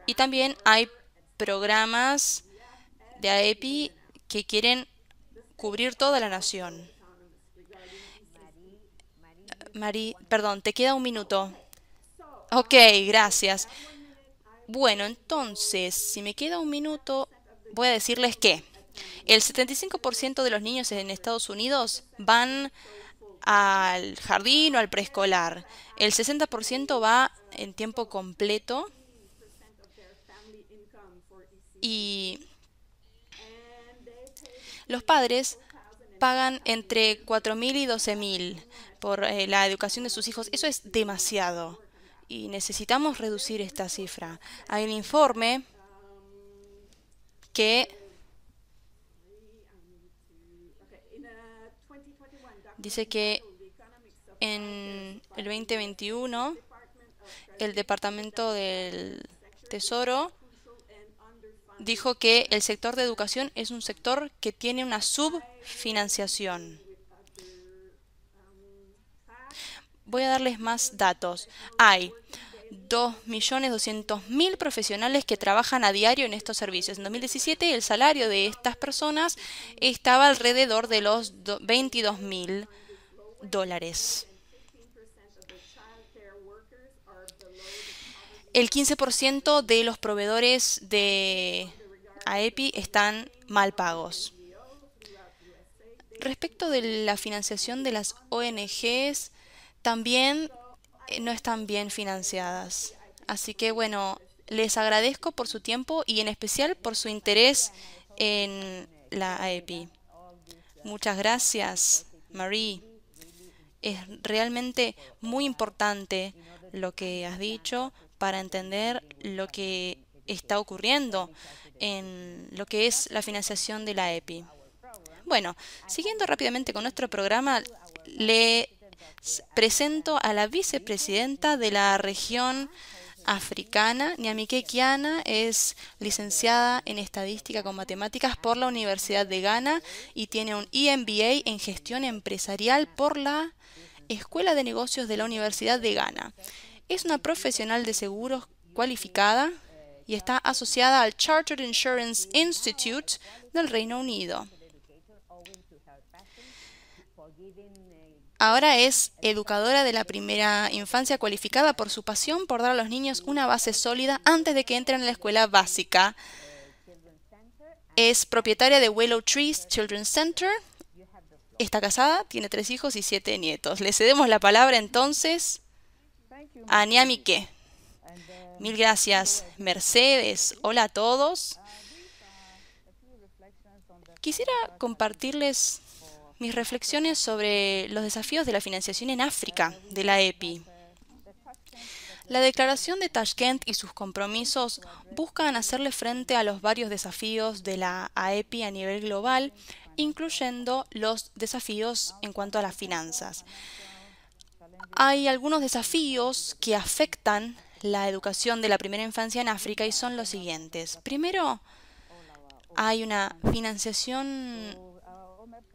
Y también hay programas de AEPI que quieren cubrir toda la nación. Marí, perdón, te queda un minuto. Ok, gracias. Bueno, entonces, si me queda un minuto, voy a decirles que el 75% de los niños en Estados Unidos van al jardín o al preescolar. El 60% va en tiempo completo. Y los padres pagan entre 4.000 y 12.000 por eh, la educación de sus hijos. Eso es demasiado y necesitamos reducir esta cifra. Hay un informe que dice que en el 2021 el Departamento del Tesoro dijo que el sector de educación es un sector que tiene una subfinanciación. voy a darles más datos. Hay 2.200.000 profesionales que trabajan a diario en estos servicios. En 2017 el salario de estas personas estaba alrededor de los 22.000 dólares. El 15% de los proveedores de AEPI están mal pagos. Respecto de la financiación de las ONGs, también eh, no están bien financiadas. Así que bueno, les agradezco por su tiempo y en especial por su interés en la epi Muchas gracias, Marie. Es realmente muy importante lo que has dicho para entender lo que está ocurriendo en lo que es la financiación de la EPI. Bueno, siguiendo rápidamente con nuestro programa, le presento a la vicepresidenta de la región africana. Niamike Kiana es licenciada en estadística con matemáticas por la Universidad de Ghana y tiene un EMBA en gestión empresarial por la Escuela de Negocios de la Universidad de Ghana. Es una profesional de seguros cualificada y está asociada al Chartered Insurance Institute del Reino Unido. Ahora es educadora de la primera infancia cualificada por su pasión por dar a los niños una base sólida antes de que entren a la escuela básica. Es propietaria de Willow Trees Children's Center. Está casada, tiene tres hijos y siete nietos. Le cedemos la palabra entonces a Niamike. Mil gracias, Mercedes. Hola a todos. Quisiera compartirles mis reflexiones sobre los desafíos de la financiación en África de la EPI. La declaración de Tashkent y sus compromisos buscan hacerle frente a los varios desafíos de la AEPI a nivel global, incluyendo los desafíos en cuanto a las finanzas. Hay algunos desafíos que afectan la educación de la primera infancia en África y son los siguientes. Primero, hay una financiación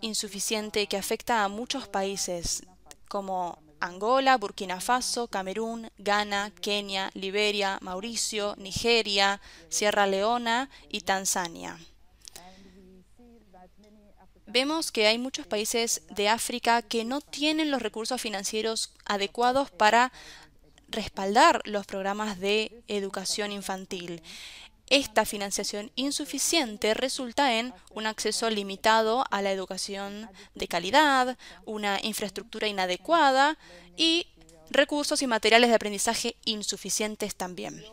insuficiente que afecta a muchos países como Angola, Burkina Faso, Camerún, Ghana, Kenia, Liberia, Mauricio, Nigeria, Sierra Leona y Tanzania. Vemos que hay muchos países de África que no tienen los recursos financieros adecuados para respaldar los programas de educación infantil. Esta financiación insuficiente resulta en un acceso limitado a la educación de calidad, una infraestructura inadecuada y recursos y materiales de aprendizaje insuficientes también.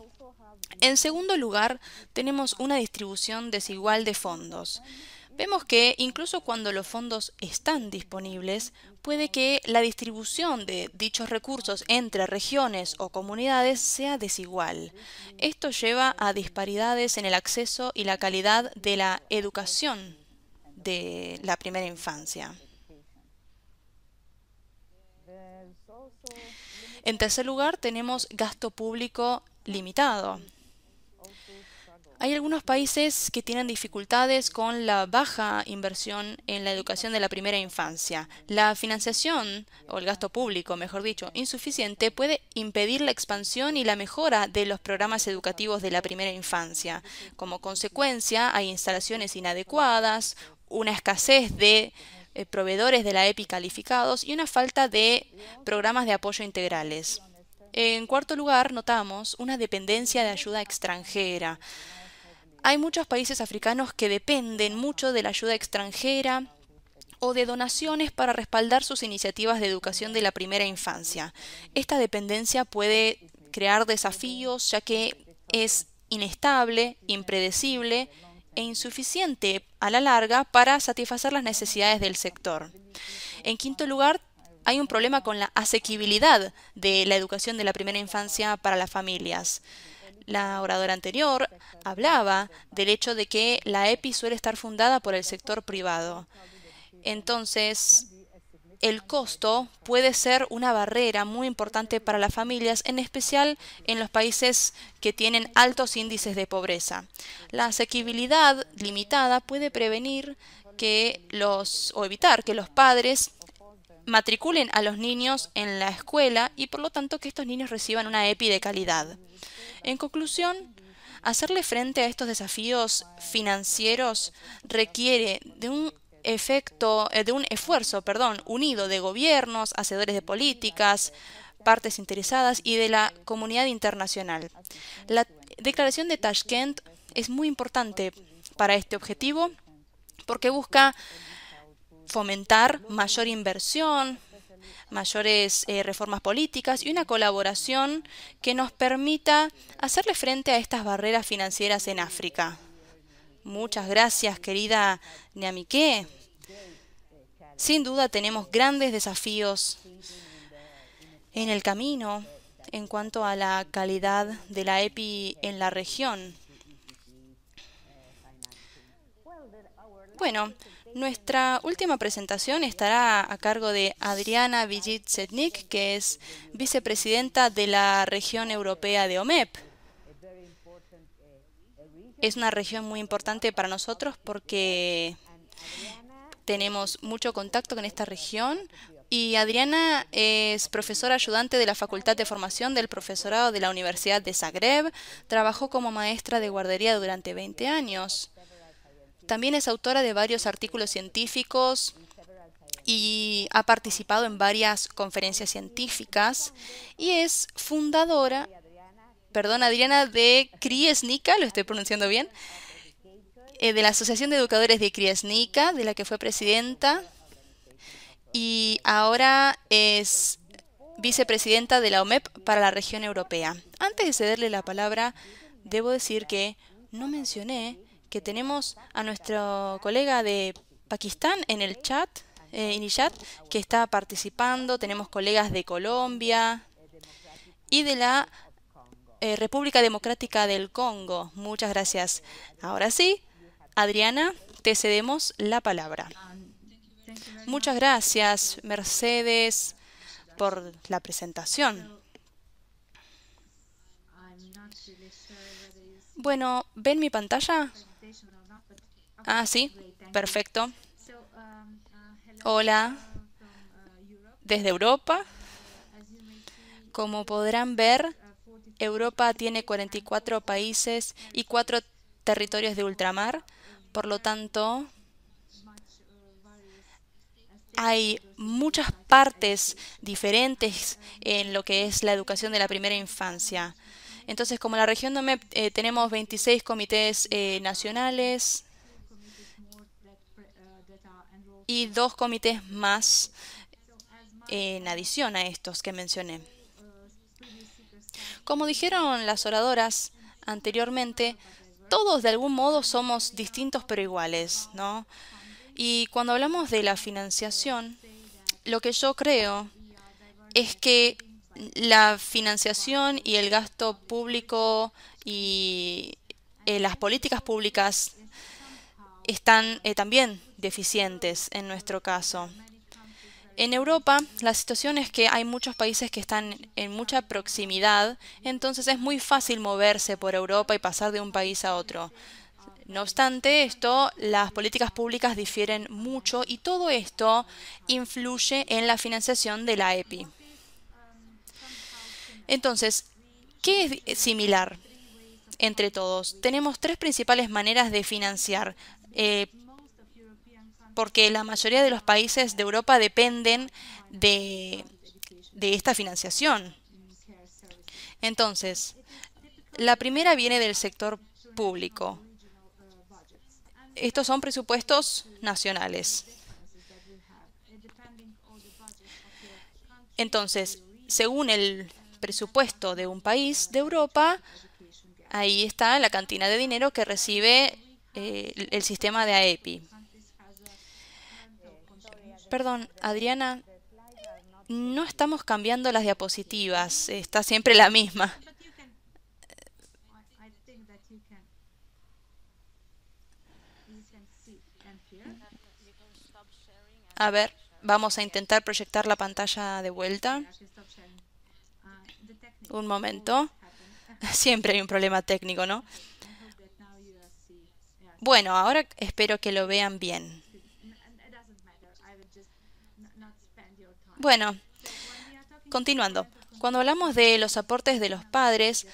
En segundo lugar, tenemos una distribución desigual de fondos. Vemos que incluso cuando los fondos están disponibles, puede que la distribución de dichos recursos entre regiones o comunidades sea desigual. Esto lleva a disparidades en el acceso y la calidad de la educación de la primera infancia. En tercer lugar, tenemos gasto público limitado. Hay algunos países que tienen dificultades con la baja inversión en la educación de la primera infancia. La financiación, o el gasto público, mejor dicho, insuficiente, puede impedir la expansión y la mejora de los programas educativos de la primera infancia. Como consecuencia, hay instalaciones inadecuadas, una escasez de eh, proveedores de la EPI calificados y una falta de programas de apoyo integrales. En cuarto lugar, notamos una dependencia de ayuda extranjera. Hay muchos países africanos que dependen mucho de la ayuda extranjera o de donaciones para respaldar sus iniciativas de educación de la primera infancia. Esta dependencia puede crear desafíos ya que es inestable, impredecible e insuficiente a la larga para satisfacer las necesidades del sector. En quinto lugar, hay un problema con la asequibilidad de la educación de la primera infancia para las familias la oradora anterior hablaba del hecho de que la EPI suele estar fundada por el sector privado. Entonces, el costo puede ser una barrera muy importante para las familias, en especial en los países que tienen altos índices de pobreza. La asequibilidad limitada puede prevenir que los o evitar que los padres matriculen a los niños en la escuela y por lo tanto que estos niños reciban una EPI de calidad. En conclusión, hacerle frente a estos desafíos financieros requiere de un efecto, eh, de un esfuerzo, perdón, unido de gobiernos, hacedores de políticas, partes interesadas y de la comunidad internacional. La declaración de Tashkent es muy importante para este objetivo porque busca fomentar mayor inversión, mayores eh, reformas políticas y una colaboración que nos permita hacerle frente a estas barreras financieras en África. Muchas gracias, querida Niamique. Sin duda tenemos grandes desafíos en el camino en cuanto a la calidad de la EPI en la región. Bueno, nuestra última presentación estará a cargo de Adriana vigit Setnik, que es vicepresidenta de la región europea de OMEP. Es una región muy importante para nosotros porque tenemos mucho contacto con esta región y Adriana es profesora ayudante de la Facultad de Formación del Profesorado de la Universidad de Zagreb. Trabajó como maestra de guardería durante 20 años. También es autora de varios artículos científicos y ha participado en varias conferencias científicas y es fundadora, perdón, Adriana de Kriesnica, lo estoy pronunciando bien, eh, de la Asociación de Educadores de Criesnica, de la que fue presidenta y ahora es vicepresidenta de la OMEP para la región europea. Antes de cederle la palabra, debo decir que no mencioné que tenemos a nuestro colega de Pakistán en el chat, eh, que está participando. Tenemos colegas de Colombia y de la eh, República Democrática del Congo. Muchas gracias. Ahora sí, Adriana, te cedemos la palabra. Muchas gracias, Mercedes, por la presentación. Bueno, ¿ven mi pantalla? Ah, sí, perfecto. Um, uh, uh, Hola, uh, desde Europa. Como podrán ver, Europa tiene 44 países y 4 territorios de ultramar. Por lo tanto, hay muchas partes diferentes en lo que es la educación de la primera infancia. Entonces, como la región de eh, tenemos 26 comités eh, nacionales, y dos comités más en adición a estos que mencioné. Como dijeron las oradoras anteriormente, todos de algún modo somos distintos pero iguales, ¿no? Y cuando hablamos de la financiación, lo que yo creo es que la financiación y el gasto público y eh, las políticas públicas están eh, también deficientes en nuestro caso. En Europa la situación es que hay muchos países que están en mucha proximidad, entonces es muy fácil moverse por Europa y pasar de un país a otro. No obstante esto, las políticas públicas difieren mucho y todo esto influye en la financiación de la EPI. Entonces, ¿qué es similar entre todos? Tenemos tres principales maneras de financiar eh, porque la mayoría de los países de Europa dependen de, de esta financiación. Entonces, la primera viene del sector público. Estos son presupuestos nacionales. Entonces, según el presupuesto de un país de Europa, ahí está la cantidad de dinero que recibe eh, el sistema de AEPI. Perdón, Adriana, no estamos cambiando las diapositivas, está siempre la misma. A ver, vamos a intentar proyectar la pantalla de vuelta. Un momento. Siempre hay un problema técnico, ¿no? Bueno, ahora espero que lo vean bien. Bueno, continuando. Cuando hablamos de los aportes de los padres,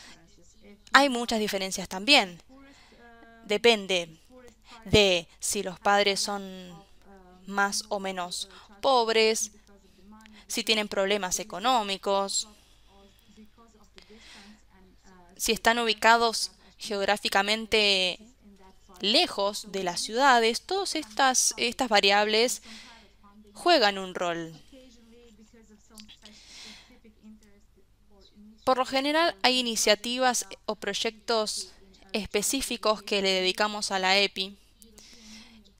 hay muchas diferencias también. Depende de si los padres son más o menos pobres, si tienen problemas económicos, si están ubicados geográficamente lejos de las ciudades, todas estas, estas variables juegan un rol. Por lo general hay iniciativas o proyectos específicos que le dedicamos a la EPI.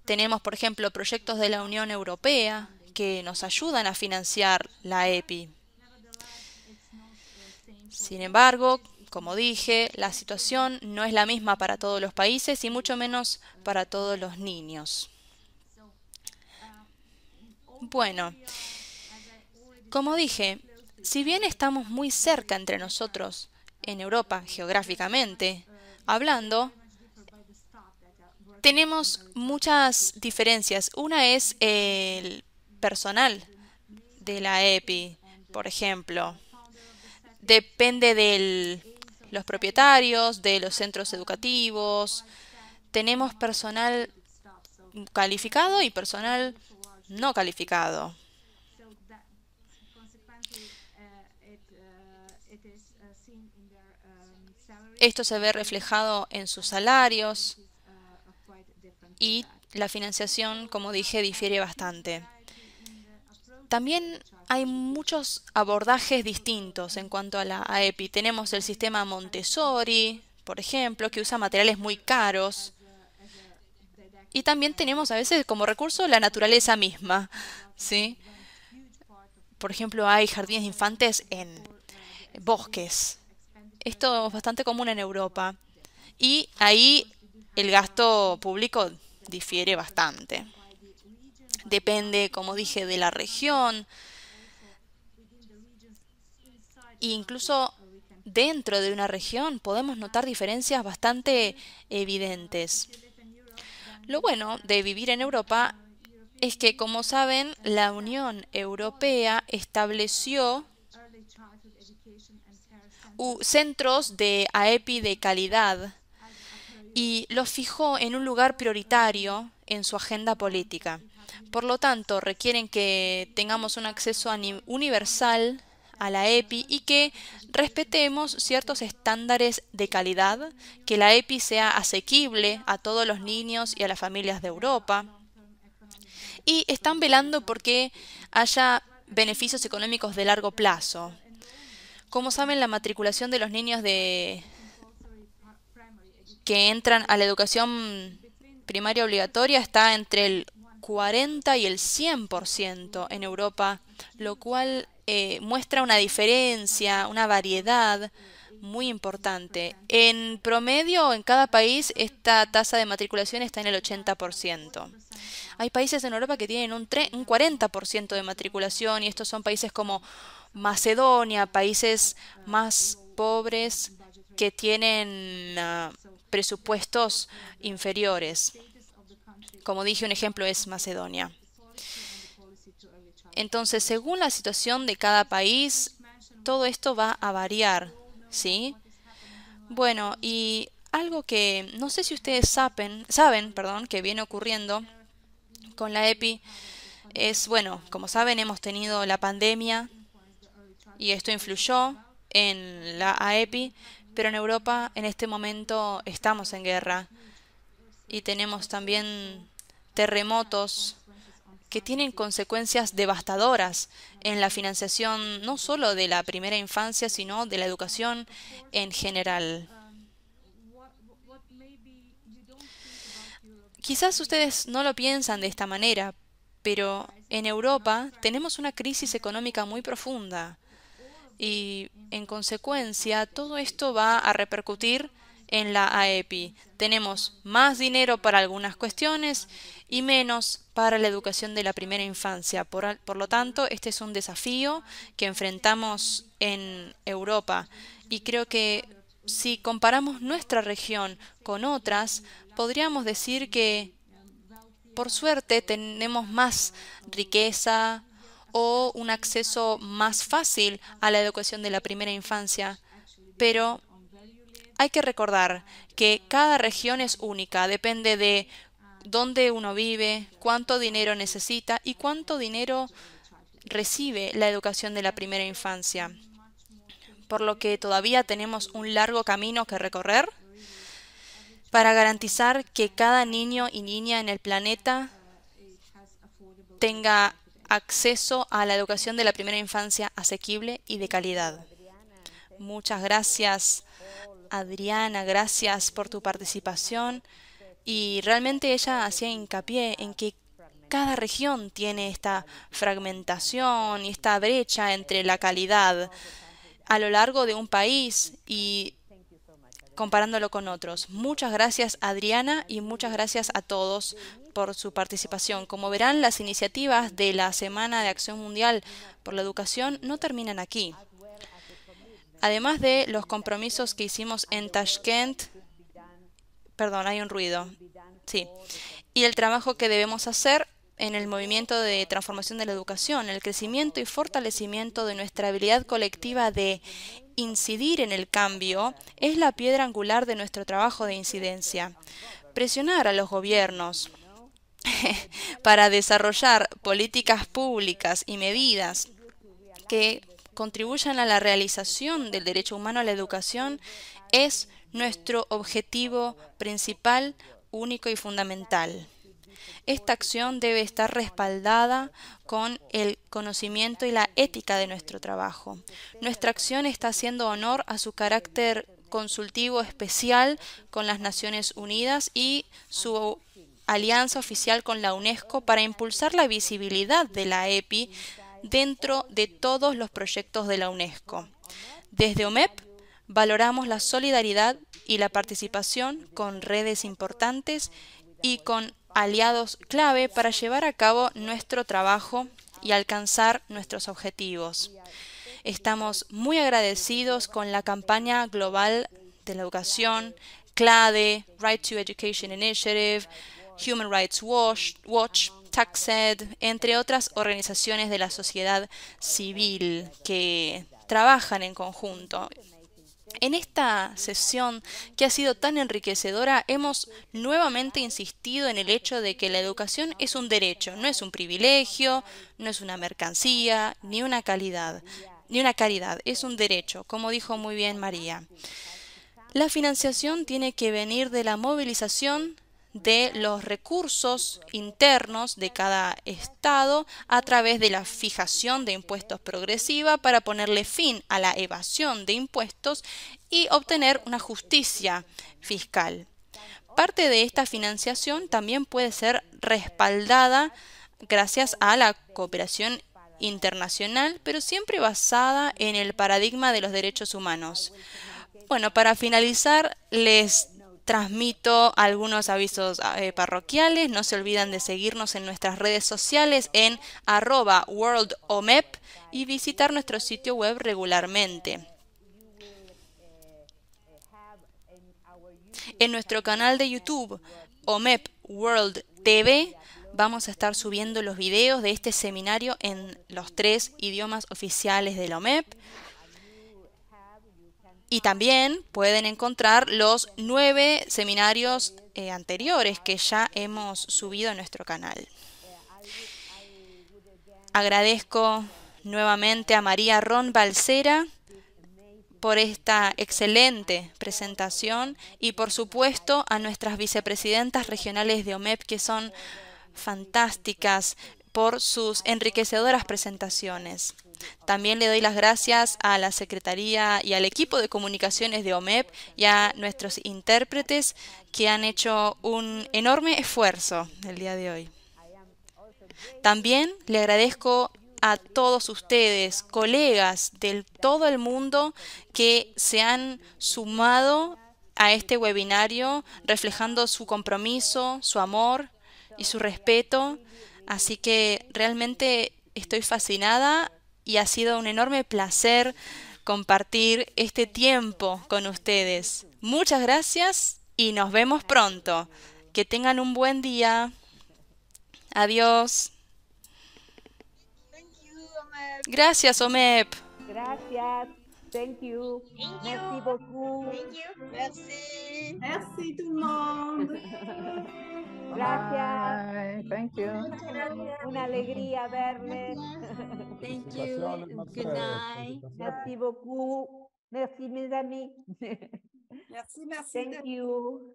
Tenemos, por ejemplo, proyectos de la Unión Europea que nos ayudan a financiar la EPI. Sin embargo, como dije, la situación no es la misma para todos los países y mucho menos para todos los niños. Bueno, como dije, si bien estamos muy cerca entre nosotros, en Europa geográficamente, hablando, tenemos muchas diferencias. Una es el personal de la EPI, por ejemplo. Depende del los propietarios de los centros educativos. Tenemos personal calificado y personal no calificado. Esto se ve reflejado en sus salarios y la financiación, como dije, difiere bastante. También hay muchos abordajes distintos en cuanto a la AEPI. Tenemos el sistema Montessori, por ejemplo, que usa materiales muy caros. Y también tenemos a veces como recurso la naturaleza misma, ¿sí? Por ejemplo, hay jardines infantes en bosques. Esto es bastante común en Europa. Y ahí el gasto público difiere bastante. Depende, como dije, de la región, e incluso dentro de una región podemos notar diferencias bastante evidentes. Lo bueno de vivir en Europa es que, como saben, la Unión Europea estableció centros de AEPI de calidad y los fijó en un lugar prioritario en su agenda política. Por lo tanto, requieren que tengamos un acceso universal a la EPI y que respetemos ciertos estándares de calidad, que la EPI sea asequible a todos los niños y a las familias de Europa. Y están velando porque haya beneficios económicos de largo plazo. Como saben, la matriculación de los niños de que entran a la educación primaria obligatoria está entre el 40 y el 100% en Europa, lo cual eh, muestra una diferencia, una variedad muy importante. En promedio, en cada país, esta tasa de matriculación está en el 80%. Hay países en Europa que tienen un, 40% de matriculación y estos son países como Macedonia, países más pobres que tienen ah, presupuestos inferiores. Como dije, un ejemplo es Macedonia. Entonces, según la situación de cada país, todo esto va a variar, ¿sí? Bueno, y algo que no sé si ustedes saben, saben, perdón, que viene ocurriendo con la EPI es, bueno, como saben, hemos tenido la pandemia y esto influyó en la AEPI, pero en Europa en este momento estamos en guerra y tenemos también terremotos que tienen consecuencias devastadoras en la financiación no solo de la primera infancia, sino de la educación en general. Quizás ustedes no lo piensan de esta manera, pero en Europa tenemos una crisis económica muy profunda y, en consecuencia, todo esto va a repercutir en la AEPI. Tenemos más dinero para algunas cuestiones y menos para la educación de la primera infancia. Por, lo tanto, este es un desafío que enfrentamos en Europa y creo que si comparamos nuestra región con otras, podríamos decir que por suerte tenemos más riqueza o un acceso más fácil a la educación de la primera infancia, pero hay que recordar que cada región es única, depende de dónde uno vive, cuánto dinero necesita y cuánto dinero recibe la educación de la primera infancia. Por lo que todavía tenemos un largo camino que recorrer para garantizar que cada niño y niña en el planeta tenga acceso a la educación de la primera infancia asequible y de calidad. Muchas gracias Adriana, gracias por tu participación. Y realmente ella hacía hincapié en que cada región tiene esta fragmentación y esta brecha entre la calidad a lo largo de un país y comparándolo con otros. Muchas gracias Adriana y muchas gracias a todos por su participación. Como verán, las iniciativas de la Semana de Acción Mundial por la Educación no terminan aquí. Además de los compromisos que hicimos en Tashkent, perdón, hay un ruido, sí, y el trabajo que debemos hacer en el movimiento de transformación de la educación, el crecimiento y fortalecimiento de nuestra habilidad colectiva de incidir en el cambio es la piedra angular de nuestro trabajo de incidencia. Presionar a los gobiernos para desarrollar políticas públicas y medidas que contribuyan a la realización del derecho humano a la educación es nuestro objetivo principal, único y fundamental. Esta acción debe estar respaldada con el conocimiento y la ética de nuestro trabajo. Nuestra acción está haciendo honor a su carácter consultivo especial con las Naciones Unidas y su alianza oficial con la UNESCO para impulsar la visibilidad de la EPI dentro de todos los proyectos de la UNESCO. Desde OMEP valoramos la solidaridad y la participación con redes importantes y con aliados clave para llevar a cabo nuestro trabajo y alcanzar nuestros objetivos. Estamos muy agradecidos con la campaña global de la educación, CLADE, Right to Education Initiative, Human Rights Watch, TACSED, entre otras organizaciones de la sociedad civil que trabajan en conjunto. En esta sesión, que ha sido tan enriquecedora, hemos nuevamente insistido en el hecho de que la educación es un derecho, no es un privilegio, no es una mercancía, ni una calidad, ni una caridad, es un derecho, como dijo muy bien María. La financiación tiene que venir de la movilización de los recursos internos de cada estado a través de la fijación de impuestos progresiva para ponerle fin a la evasión de impuestos y obtener una justicia fiscal. Parte de esta financiación también puede ser respaldada gracias a la cooperación internacional, pero siempre basada en el paradigma de los derechos humanos. Bueno, para finalizar, les transmito algunos avisos eh, parroquiales. No se olviden de seguirnos en nuestras redes sociales en arroba worldomep y visitar nuestro sitio web regularmente. En nuestro canal de YouTube, OMEP World TV, vamos a estar subiendo los videos de este seminario en los tres idiomas oficiales del OMEP. Y también pueden encontrar los nueve seminarios eh, anteriores que ya hemos subido a nuestro canal. Agradezco nuevamente a María Ron Balsera por esta excelente presentación y por supuesto a nuestras vicepresidentas regionales de OMEP que son fantásticas por sus enriquecedoras presentaciones. También le doy las gracias a la Secretaría y al equipo de comunicaciones de OMEP y a nuestros intérpretes que han hecho un enorme esfuerzo el día de hoy. También le agradezco a todos ustedes, colegas de todo el mundo que se han sumado a este webinario reflejando su compromiso, su amor y su respeto. Así que realmente estoy fascinada y ha sido un enorme placer compartir este tiempo con ustedes. Muchas gracias y nos vemos pronto. Que tengan un buen día. Adiós. Gracias, Omep. Gracias. Thank you. Thank you. Merci beaucoup. Thank you. Merci. Merci tout le monde. Gracias. Bye. Thank you. Una alegría verles. Thank you. Good night. Merci beaucoup. Merci mes amis. Merci, merci. Thank you.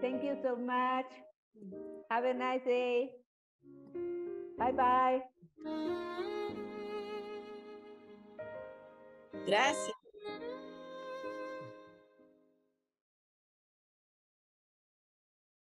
Thank you so much. Have a nice day. Bye bye. Graças.